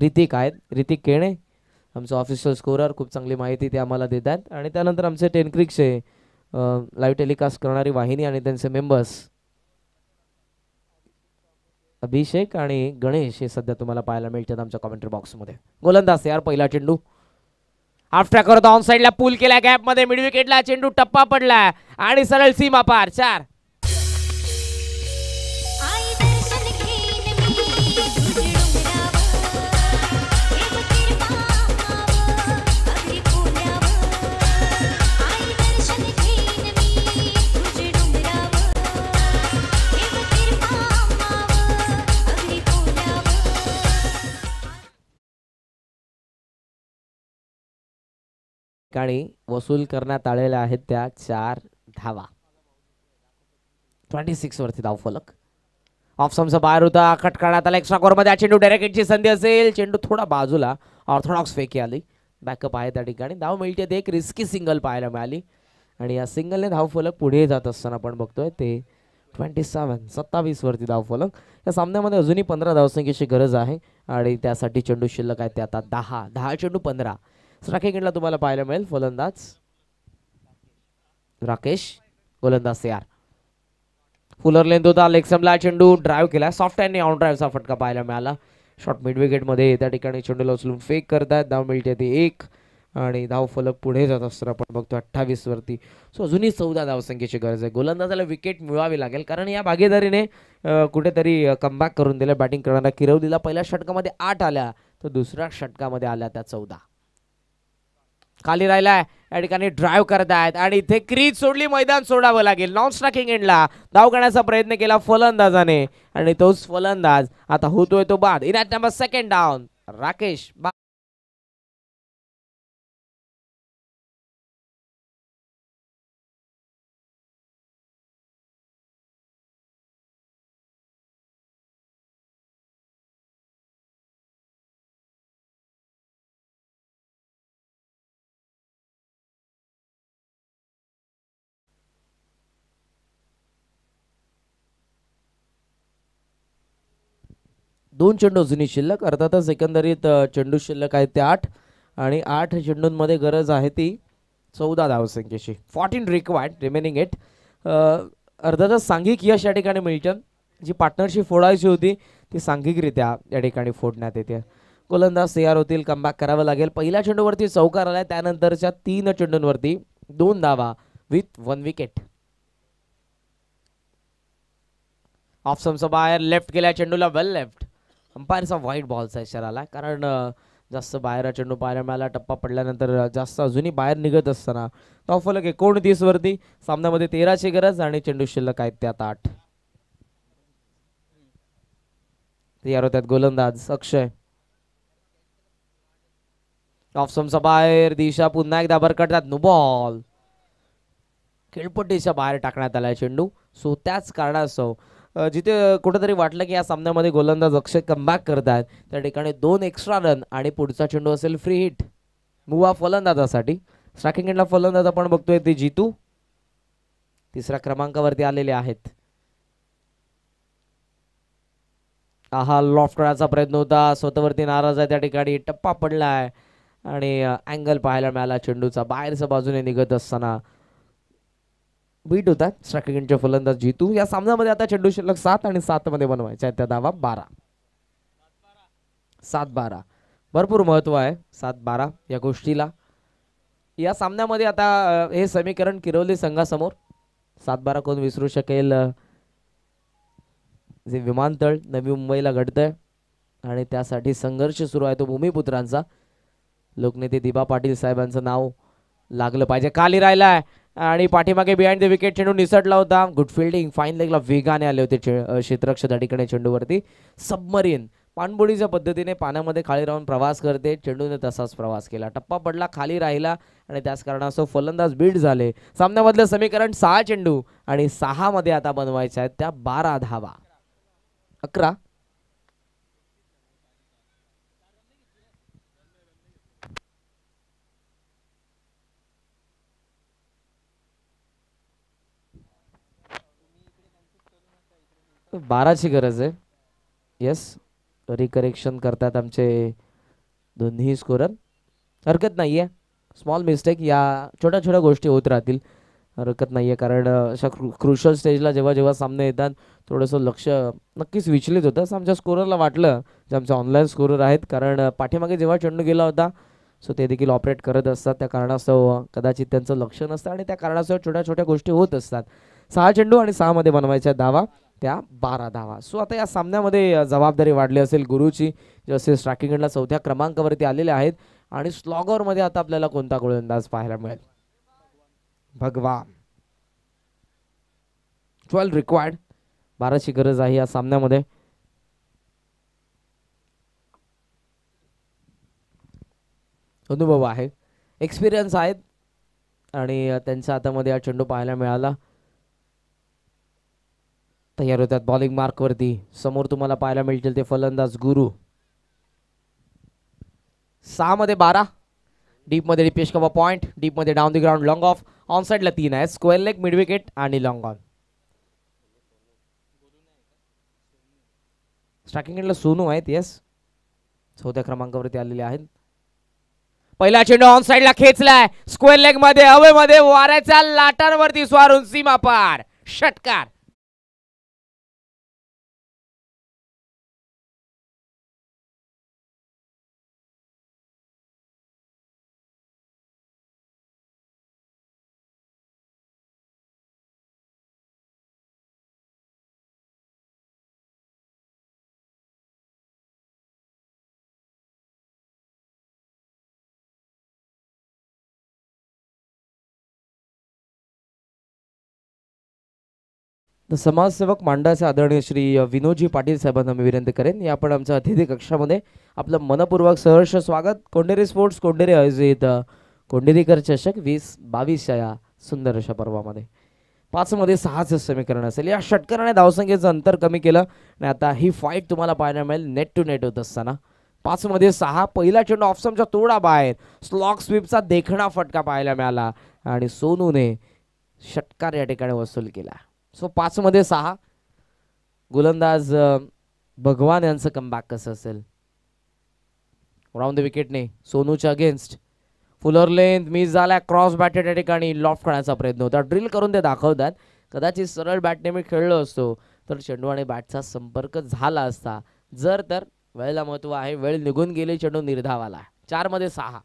रितिक आहेत रितिक केणे आमचं ऑफिशियल स्कोरर खूप चांगली माहिती ते आम्हाला देतात आणि त्यानंतर आमचे टेनक्रिकचे लाईव्ह टेलिकास्ट करणारी वाहिनी आणि त्यांचे मेंबर्स अभिषेक आणि गणेश हे सध्या तुम्हाला पाहायला मिळतात आमच्या कॉमेंट्री बॉक्समध्ये गोलंदाज यार पहिला चेंडू हाफ ट्रॅक ऑन साईडला पूल केला गॅपमध्ये मिडविकेटला विकेटला चेंडू टप्पा पडला आणि सरळ सीमा पार चार ठिकाणी वसूल करण्यात आलेल्या आहेत त्या चार धावा ट्वेंटी सिक्स वरती धाव फलक ऑफ समचा बाहेर होता कट करण्यात आला एक्स्ट्रा कोरमध्ये चेंडू डायरेक्टची संधी असेल चेंडू थोडा बाजूला ऑर्थोडॉक्स फेकी आली बॅकअप आहे त्या ठिकाणी धाव मिळते एक रिस्की सिंगल पाहायला मिळाली आणि या सिंगलने धाव फलक पुढे जात असताना आपण बघतोय ते ट्वेंटी सेवन वरती धाव फलक या सामन्यामध्ये अजूनही पंधरा धावसंख्येची गरज आहे आणि त्यासाठी चेंडू शिल्लक आहे ते आता दहा दहा चेंडू पंधरा राखे एंडला तुम्हाला पाहायला मिळेल फलंदाज राकेश गोलंदाज तयार फुलर लेंथ होता लेक्समला चेंडू ड्राईव्ह केला सॉफ्ट आणि ऑन ड्राईव्हचा फटका पाहायला मिळाला शॉर्ट मिड विकेटमध्ये त्या ठिकाणी चेंडूला उचलून फेक करतायत धाव मिळते ते एक आणि धाव फलक पुढे जात असतो आपण बघतो वरती सो अजूनही चौदा संख्येची गरज आहे गोलंदाजाला विकेट मिळवावी लागेल कारण या भागीदारीने कुठेतरी कमबॅक करून दिलं बॅटिंग करणारा किरव दिला पहिल्या षटकामध्ये आठ आल्या तर दुसऱ्या षटकामध्ये आल्या त्या चौदा खाली राहिलाय या ठिकाणी ड्राईव्ह करत आहेत आणि इथे क्रीज सोडली मैदान सोडावं लागेल नॉन स्ट्राकिंग एंडला धाव करण्याचा प्रयत्न केला फलंदाजाने आणि तोच फलंदाज आता होतोय तो बाद in number second down Rakesh दोन चेंडू जुनी शिल्लक अर्थातच एकंदरीत चेंडू शिल्लक आहेत ते आठ आणि आठ चेंडूंमध्ये गरज आहे ती चौदा धावसंख्येची फॉर्टीन रिक्वायर्ड रिमेनिंग एट अर्थातच सांघिक यश या ठिकाणी मिळतं जी पार्टनरशिप फोडायची होती ती सांघिकरित्या या ठिकाणी फोडण्यात येते गोलंदाज तयार होतील कमबॅक करावं लागेल पहिल्या चेंडूवरती चौकार आलाय त्यानंतरच्या तीन चेंडूंवरती दोन धावा विथ वन विकेट ऑफ समचा बाहेर लेफ्ट केल्या चेंडूला वेल लेफ्ट अंपायरचा व्हाईट बॉलचा इशारा आला कारण जास्त बाहेर चेंडू पाहायला मिळाला टप्पा पडल्यानंतर जास्त अजूनही बाहेर निघत असताना तो फलक एकोणतीसवरती सामन्यामध्ये तेराची गरज आणि चेंडू शिल्लक आहेत त्यात आठ तयार होत्यात गोलंदाज अक्षय ऑफसमचा बाहेर दिशा पुन्हा एकदा बरकटतात नु बॉल खेळपट्टीच्या बाहेर टाकण्यात आलाय चेंडू सो त्याच कारणास्तव जिथे कुठेतरी वाटलं की या सामन्यामध्ये गोलंदाज अक्षय कमबॅक करत आहेत त्या ठिकाणी दोन एक्स्ट्रा रन आणि पुढचा चेंडू असेल फ्री हिट मुवा फलंदाजासाठी स्ट्राकिंग एंडला फलंदाज आपण बघतोय ते जितू तिसऱ्या क्रमांकावरती आलेले आहेत हा लॉफ्ट करण्याचा प्रयत्न होता स्वतःवरती नाराज आहे त्या ठिकाणी टप्पा पडलाय आणि अँगल पाहायला मिळाला चेंडूचा बाहेरच्या बाजूने निघत असताना बीट होतात श्राकिंगच्या फलंदाज जीतू या सामन्यामध्ये आता चेंडू शिल्लक सात आणि सात मध्ये बनवायचा आहे त्या धावा बारा सात बारा भरपूर महत्व आहे सात बारा या गोष्टीला या सामन्यामध्ये आता हे समीकरण किरवली संघासमोर सात बारा कोण विसरू शकेल जे विमानतळ नवी मुंबईला घडतंय आणि त्यासाठी संघर्ष सुरू आहे तो भूमिपुत्रांचा लोकनेते दिबा पाटील साहेबांचं नाव लागलं पाहिजे खाली आहे आणि पाठीमागे बिहाइंड द विकेट चेंडू निसटला होता गुड फिल्डिंग फाईन लेगला वेगाने आले होते क्षेत्रक्ष त्या ठिकाणी चेंडूवरती सबमरीन पाणबुडीच्या पद्धतीने पाण्यामध्ये खाली राहून प्रवास करते चेंडूने तसाच प्रवास केला टप्पा पडला खाली राहिला आणि त्याच कारणास्तव फलंदाज बीड झाले सामन्यामधलं समीकरण सहा चेंडू आणि सहामध्ये आता बनवायचे आहेत त्या बारा धावा अकरा बाराची गरज आहे येस रिकरेक्शन करतात आमचे दोन्ही स्कोरर हरकत नाही आहे स्मॉल मिस्टेक या छोट्या छोट्या गोष्टी होत राहतील हरकत नाही आहे कारण अशा क्रुशल स्टेजला जेव्हा जेव्हा सामने येतात थोडंसं लक्ष नक्कीच विचलित होतं असं आमच्या स्कोररला वाटलं जे आमचे ऑनलाईन स्कोरर आहेत कारण पाठीमागे जेव्हा चेंडू गेला होता सो ते देखील ऑपरेट करत असतात त्या कारणास्तव कदाचित त्यांचं लक्ष नसतं आणि त्या कारणास्तव छोट्या छोट्या गोष्टी होत असतात सहा चेंडू आणि सहामध्ये बनवायचा दावा त्या बारा धावा सो आता या सामन्यामध्ये जबाबदारी वाढली असेल गुरुची जसे स्ट्राकिंगला चौथ्या क्रमांकावरती आलेले आहेत आणि मध्ये आता आपल्याला कोणता गोलंदाज पाहायला मिळेल भगवा ट्वेल्व रिक्वायर्ड बाराची गरज आहे या सामन्यामध्ये अनुभव आहे एक्सपिरियन्स आहेत आणि त्यांच्या हातामध्ये हा चेंडू पाहायला मिळाला तयार होतात बॉलिंग मार्कवरती समोर तुम्हाला पाहायला मिळतील ते फलंदाज गुरु मध्ये बारा डीपमध्ये डिपेश पॉइंट पॉईंट डीपमध्ये down the ground long off on साईडला तीन आहे स्क्वेअर लेग मिड विकेट आणि लॉंग ऑन स्टार्टिंग एंडला सोनू आहेत येस चौथ्या क्रमांकावरती आलेले आहेत पहिला चेंडू ऑन साईडला खेचलाय स्क्वेअर लेग मध्ये हवेमध्ये वाऱ्याच्या लाटांवरती स्वारून सीमा पार षटकार समाजसेवक मांडाचे आदरणीय श्री विनोजी पाटील साहेबांना मी विनंती करेन या आपण आमच्या अतिथी कक्षामध्ये आपलं मनपूर्वक सहर्ष स्वागत कोंडेरी स्पोर्ट्स कोंडेरी आयोजित कोंडेरीकर चषक वीस बावीसच्या या सुंदर अशा पर्वामध्ये पाचमध्ये सहाचं समीकरण असेल या षटकाराने धावसंख्येचं अंतर कमी केलं आणि आता ही फाईट तुम्हाला पाहायला मिळेल नेट टू नेट होत असताना पाचमध्ये सहा पहिला चेंडू ऑफसमचा तोडा बाहेर स्लॉक स्वीपचा देखणा फटका पाहायला मिळाला आणि सोनूने षटकार या ठिकाणी वसूल केला सो पाचमध्ये सहा गोलंदाज भगवान यांचं कमबॅक कसं असेल राऊंड द विकेटने सोनूच्या अगेन्स्ट फुलर लेंथ मिस झाल्या क्रॉस बॅटे ठिकाणी लॉफ्ट करण्याचा प्रयत्न होता ड्रिल करून ते दाखवतात कदाचित सरळ बॅटने मी खेळलो असतो तर चेंडू आणि बॅटचा संपर्क झाला असता जर तर वेळेला महत्त्व आहे वेळ निघून गेले चेंडू निर्धावाला चारमध्ये सहा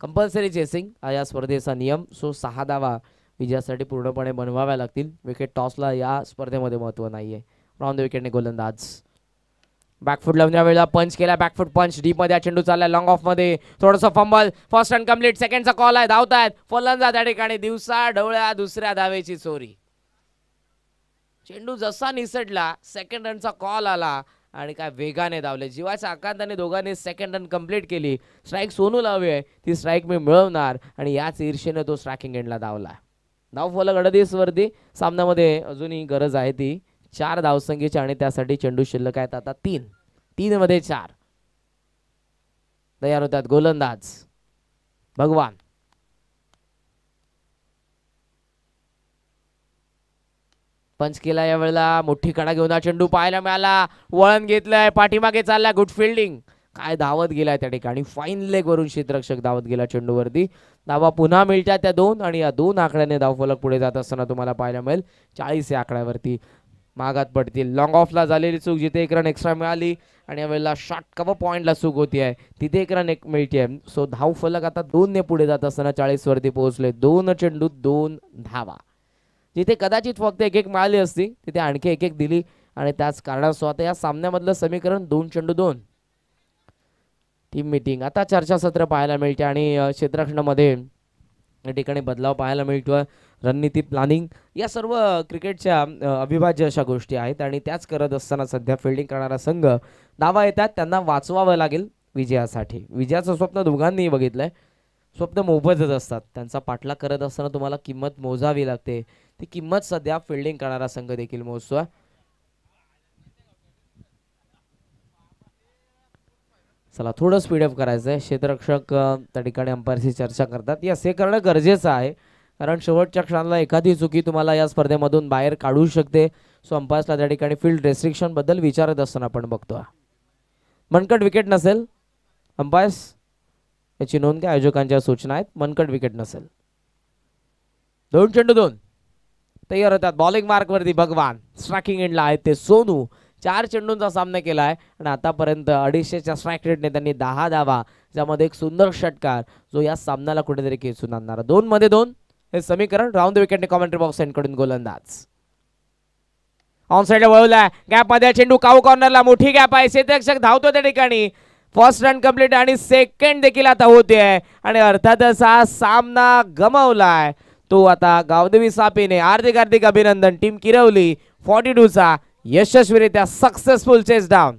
कंपल्सरी चेसिंग हा या स्पर्धेचा नियम सो सहा धावा विजयासाठी पूर्णपणे बनवाव्या लागतील विकेट टॉसला या स्पर्धेमध्ये महत्व नाही आहे रॉन द विकेटने गोलंदाज बॅकफूट लावण्या वेळेला पंच केला बॅकफूट पंच डीप मध्ये चेंडू चालला लॉंग ऑफ मध्ये थोडंसं फंबल फर्स्ट रन कम्प्लीट सेकंडचा कॉल आहे धावत आहेत फलंदा त्या ठिकाणी दिवसा ढवळ्या दुसऱ्या धावेची चोरी चेंडू जसा निसटला सेकंड रनचा कॉल आला आणि काय वेगाने धावले जीवाच्या आकांताने दोघांनी सेकंड रन कंप्लीट केली स्ट्राईक सोनू लावली आहे ती स्ट्राईक मी मिळवणार आणि याच ईर्षेने तो स्ट्रॅकिंग एंडला धावला धावफलक वरती सामन्यामध्ये अजूनही गरज आहे ती चार धावसंख्येची आणि त्यासाठी चेंडू शिल्लक आहेत आता तीन तीन मध्ये चार तयार होतात गोलंदाज भगवान पंच केला यावेळेला मोठी कडा घेऊन हा चेंडू पाहायला मिळाला वळण घेतलंय पाठीमागे चालला गुड फिल्डिंग काय धावत गेला त्या ठिकाणी फाईन लेगवरून क्षेत्ररक्षक धावत गेला चेंडूवरती धावा पुन्हा मिळत्या त्या दोन आणि या दोन आकड्याने धावफलक पुढे जात असताना तुम्हाला पाहायला मिळेल चाळीस या आकड्यावरती मागात पडतील लाँग ऑफला झालेली चूक जिथे एक रन एक्स्ट्रा मिळाली आणि यावेळेला कप पॉईंटला चूक होती आहे तिथे एक रन एक मिळते आहे सो धाव फलक आता दोनने पुढे जात असताना चाळीसवरती पोहोचले दोन चेंडू दोन धावा जिथे कदाचित फक्त एक एक मिळाली असती तिथे आणखी एक एक दिली आणि त्याच कारणास्तव आता या सामन्यामधलं समीकरण दोन चेंडू दोन टीम मीटिंग आता चर्चासत्र पाहायला मिळते आणि क्षेत्रक्षणामध्ये या ठिकाणी बदलाव पाहायला मिळतो रणनीती प्लॅनिंग या सर्व क्रिकेटच्या अविभाज्य अशा गोष्टी आहेत आणि त्याच करत असताना सध्या फिल्डिंग करणारा संघ दावा येतात त्यांना वाचवावं लागेल विजयासाठी विजयाचं स्वप्न दोघांनी बघितलं आहे स्वप्न मोबतच असतात त्यांचा पाठलाग करत असताना तुम्हाला किंमत मोजावी लागते ती किंमत सध्या फिल्डिंग करणारा संघ देखील मोजतो चला थोडं स्पीडअप करायचं आहे क्षेत्ररक्षक त्या ठिकाणी अंपायरशी चर्चा करतात या हे करणं गरजेचं आहे कारण शेवटच्या क्षणाला एखादी चुकी तुम्हाला या स्पर्धेमधून बाहेर काढू शकते सो अंपायर्सला त्या ठिकाणी फील्ड रेस्ट्रिक्शनबद्दल विचारत असताना आपण बघतो मनकट विकेट नसेल अंपायर्स याची नोंद घ्या आयोजकांच्या सूचना आहेत मनकट विकेट नसेल दोन चेंडू दोन तयार होतात बॉलिंग मार्कवरती भगवान स्ट्राकिंग एंडला आहेत ते सोनू चार चेंडूंचा सामना केला आहे आणि आतापर्यंत अडीचशेच्या स्ट्राईक रेटने त्यांनी दहा धावा ज्यामध्ये एक सुंदर षटकार जो या सामन्याला कुठेतरी खेचून आणणारा दोन मध्ये दोन हे समीकरण राऊंड द विकेटने कॉमेंट्री बॉक्स यांकडून गोलंदाज ऑन साईडला वळवलाय गॅप मध्ये चेंडू काऊ कॉर्नरला मोठी गॅप आहे शेतरक्षक धावतो त्या ठिकाणी फर्स्ट रन कम्प्लीट आणि सेकंड देखील आता होते आहे आणि अर्थातच हा सामना गमावलाय तो आता गावदेवी सापेने हार्दिक हार्दिक अभिनंदन टीम किरवली फॉर्टी टूचा यशस्वीरित्या सक्सेसफुल चेस डाऊन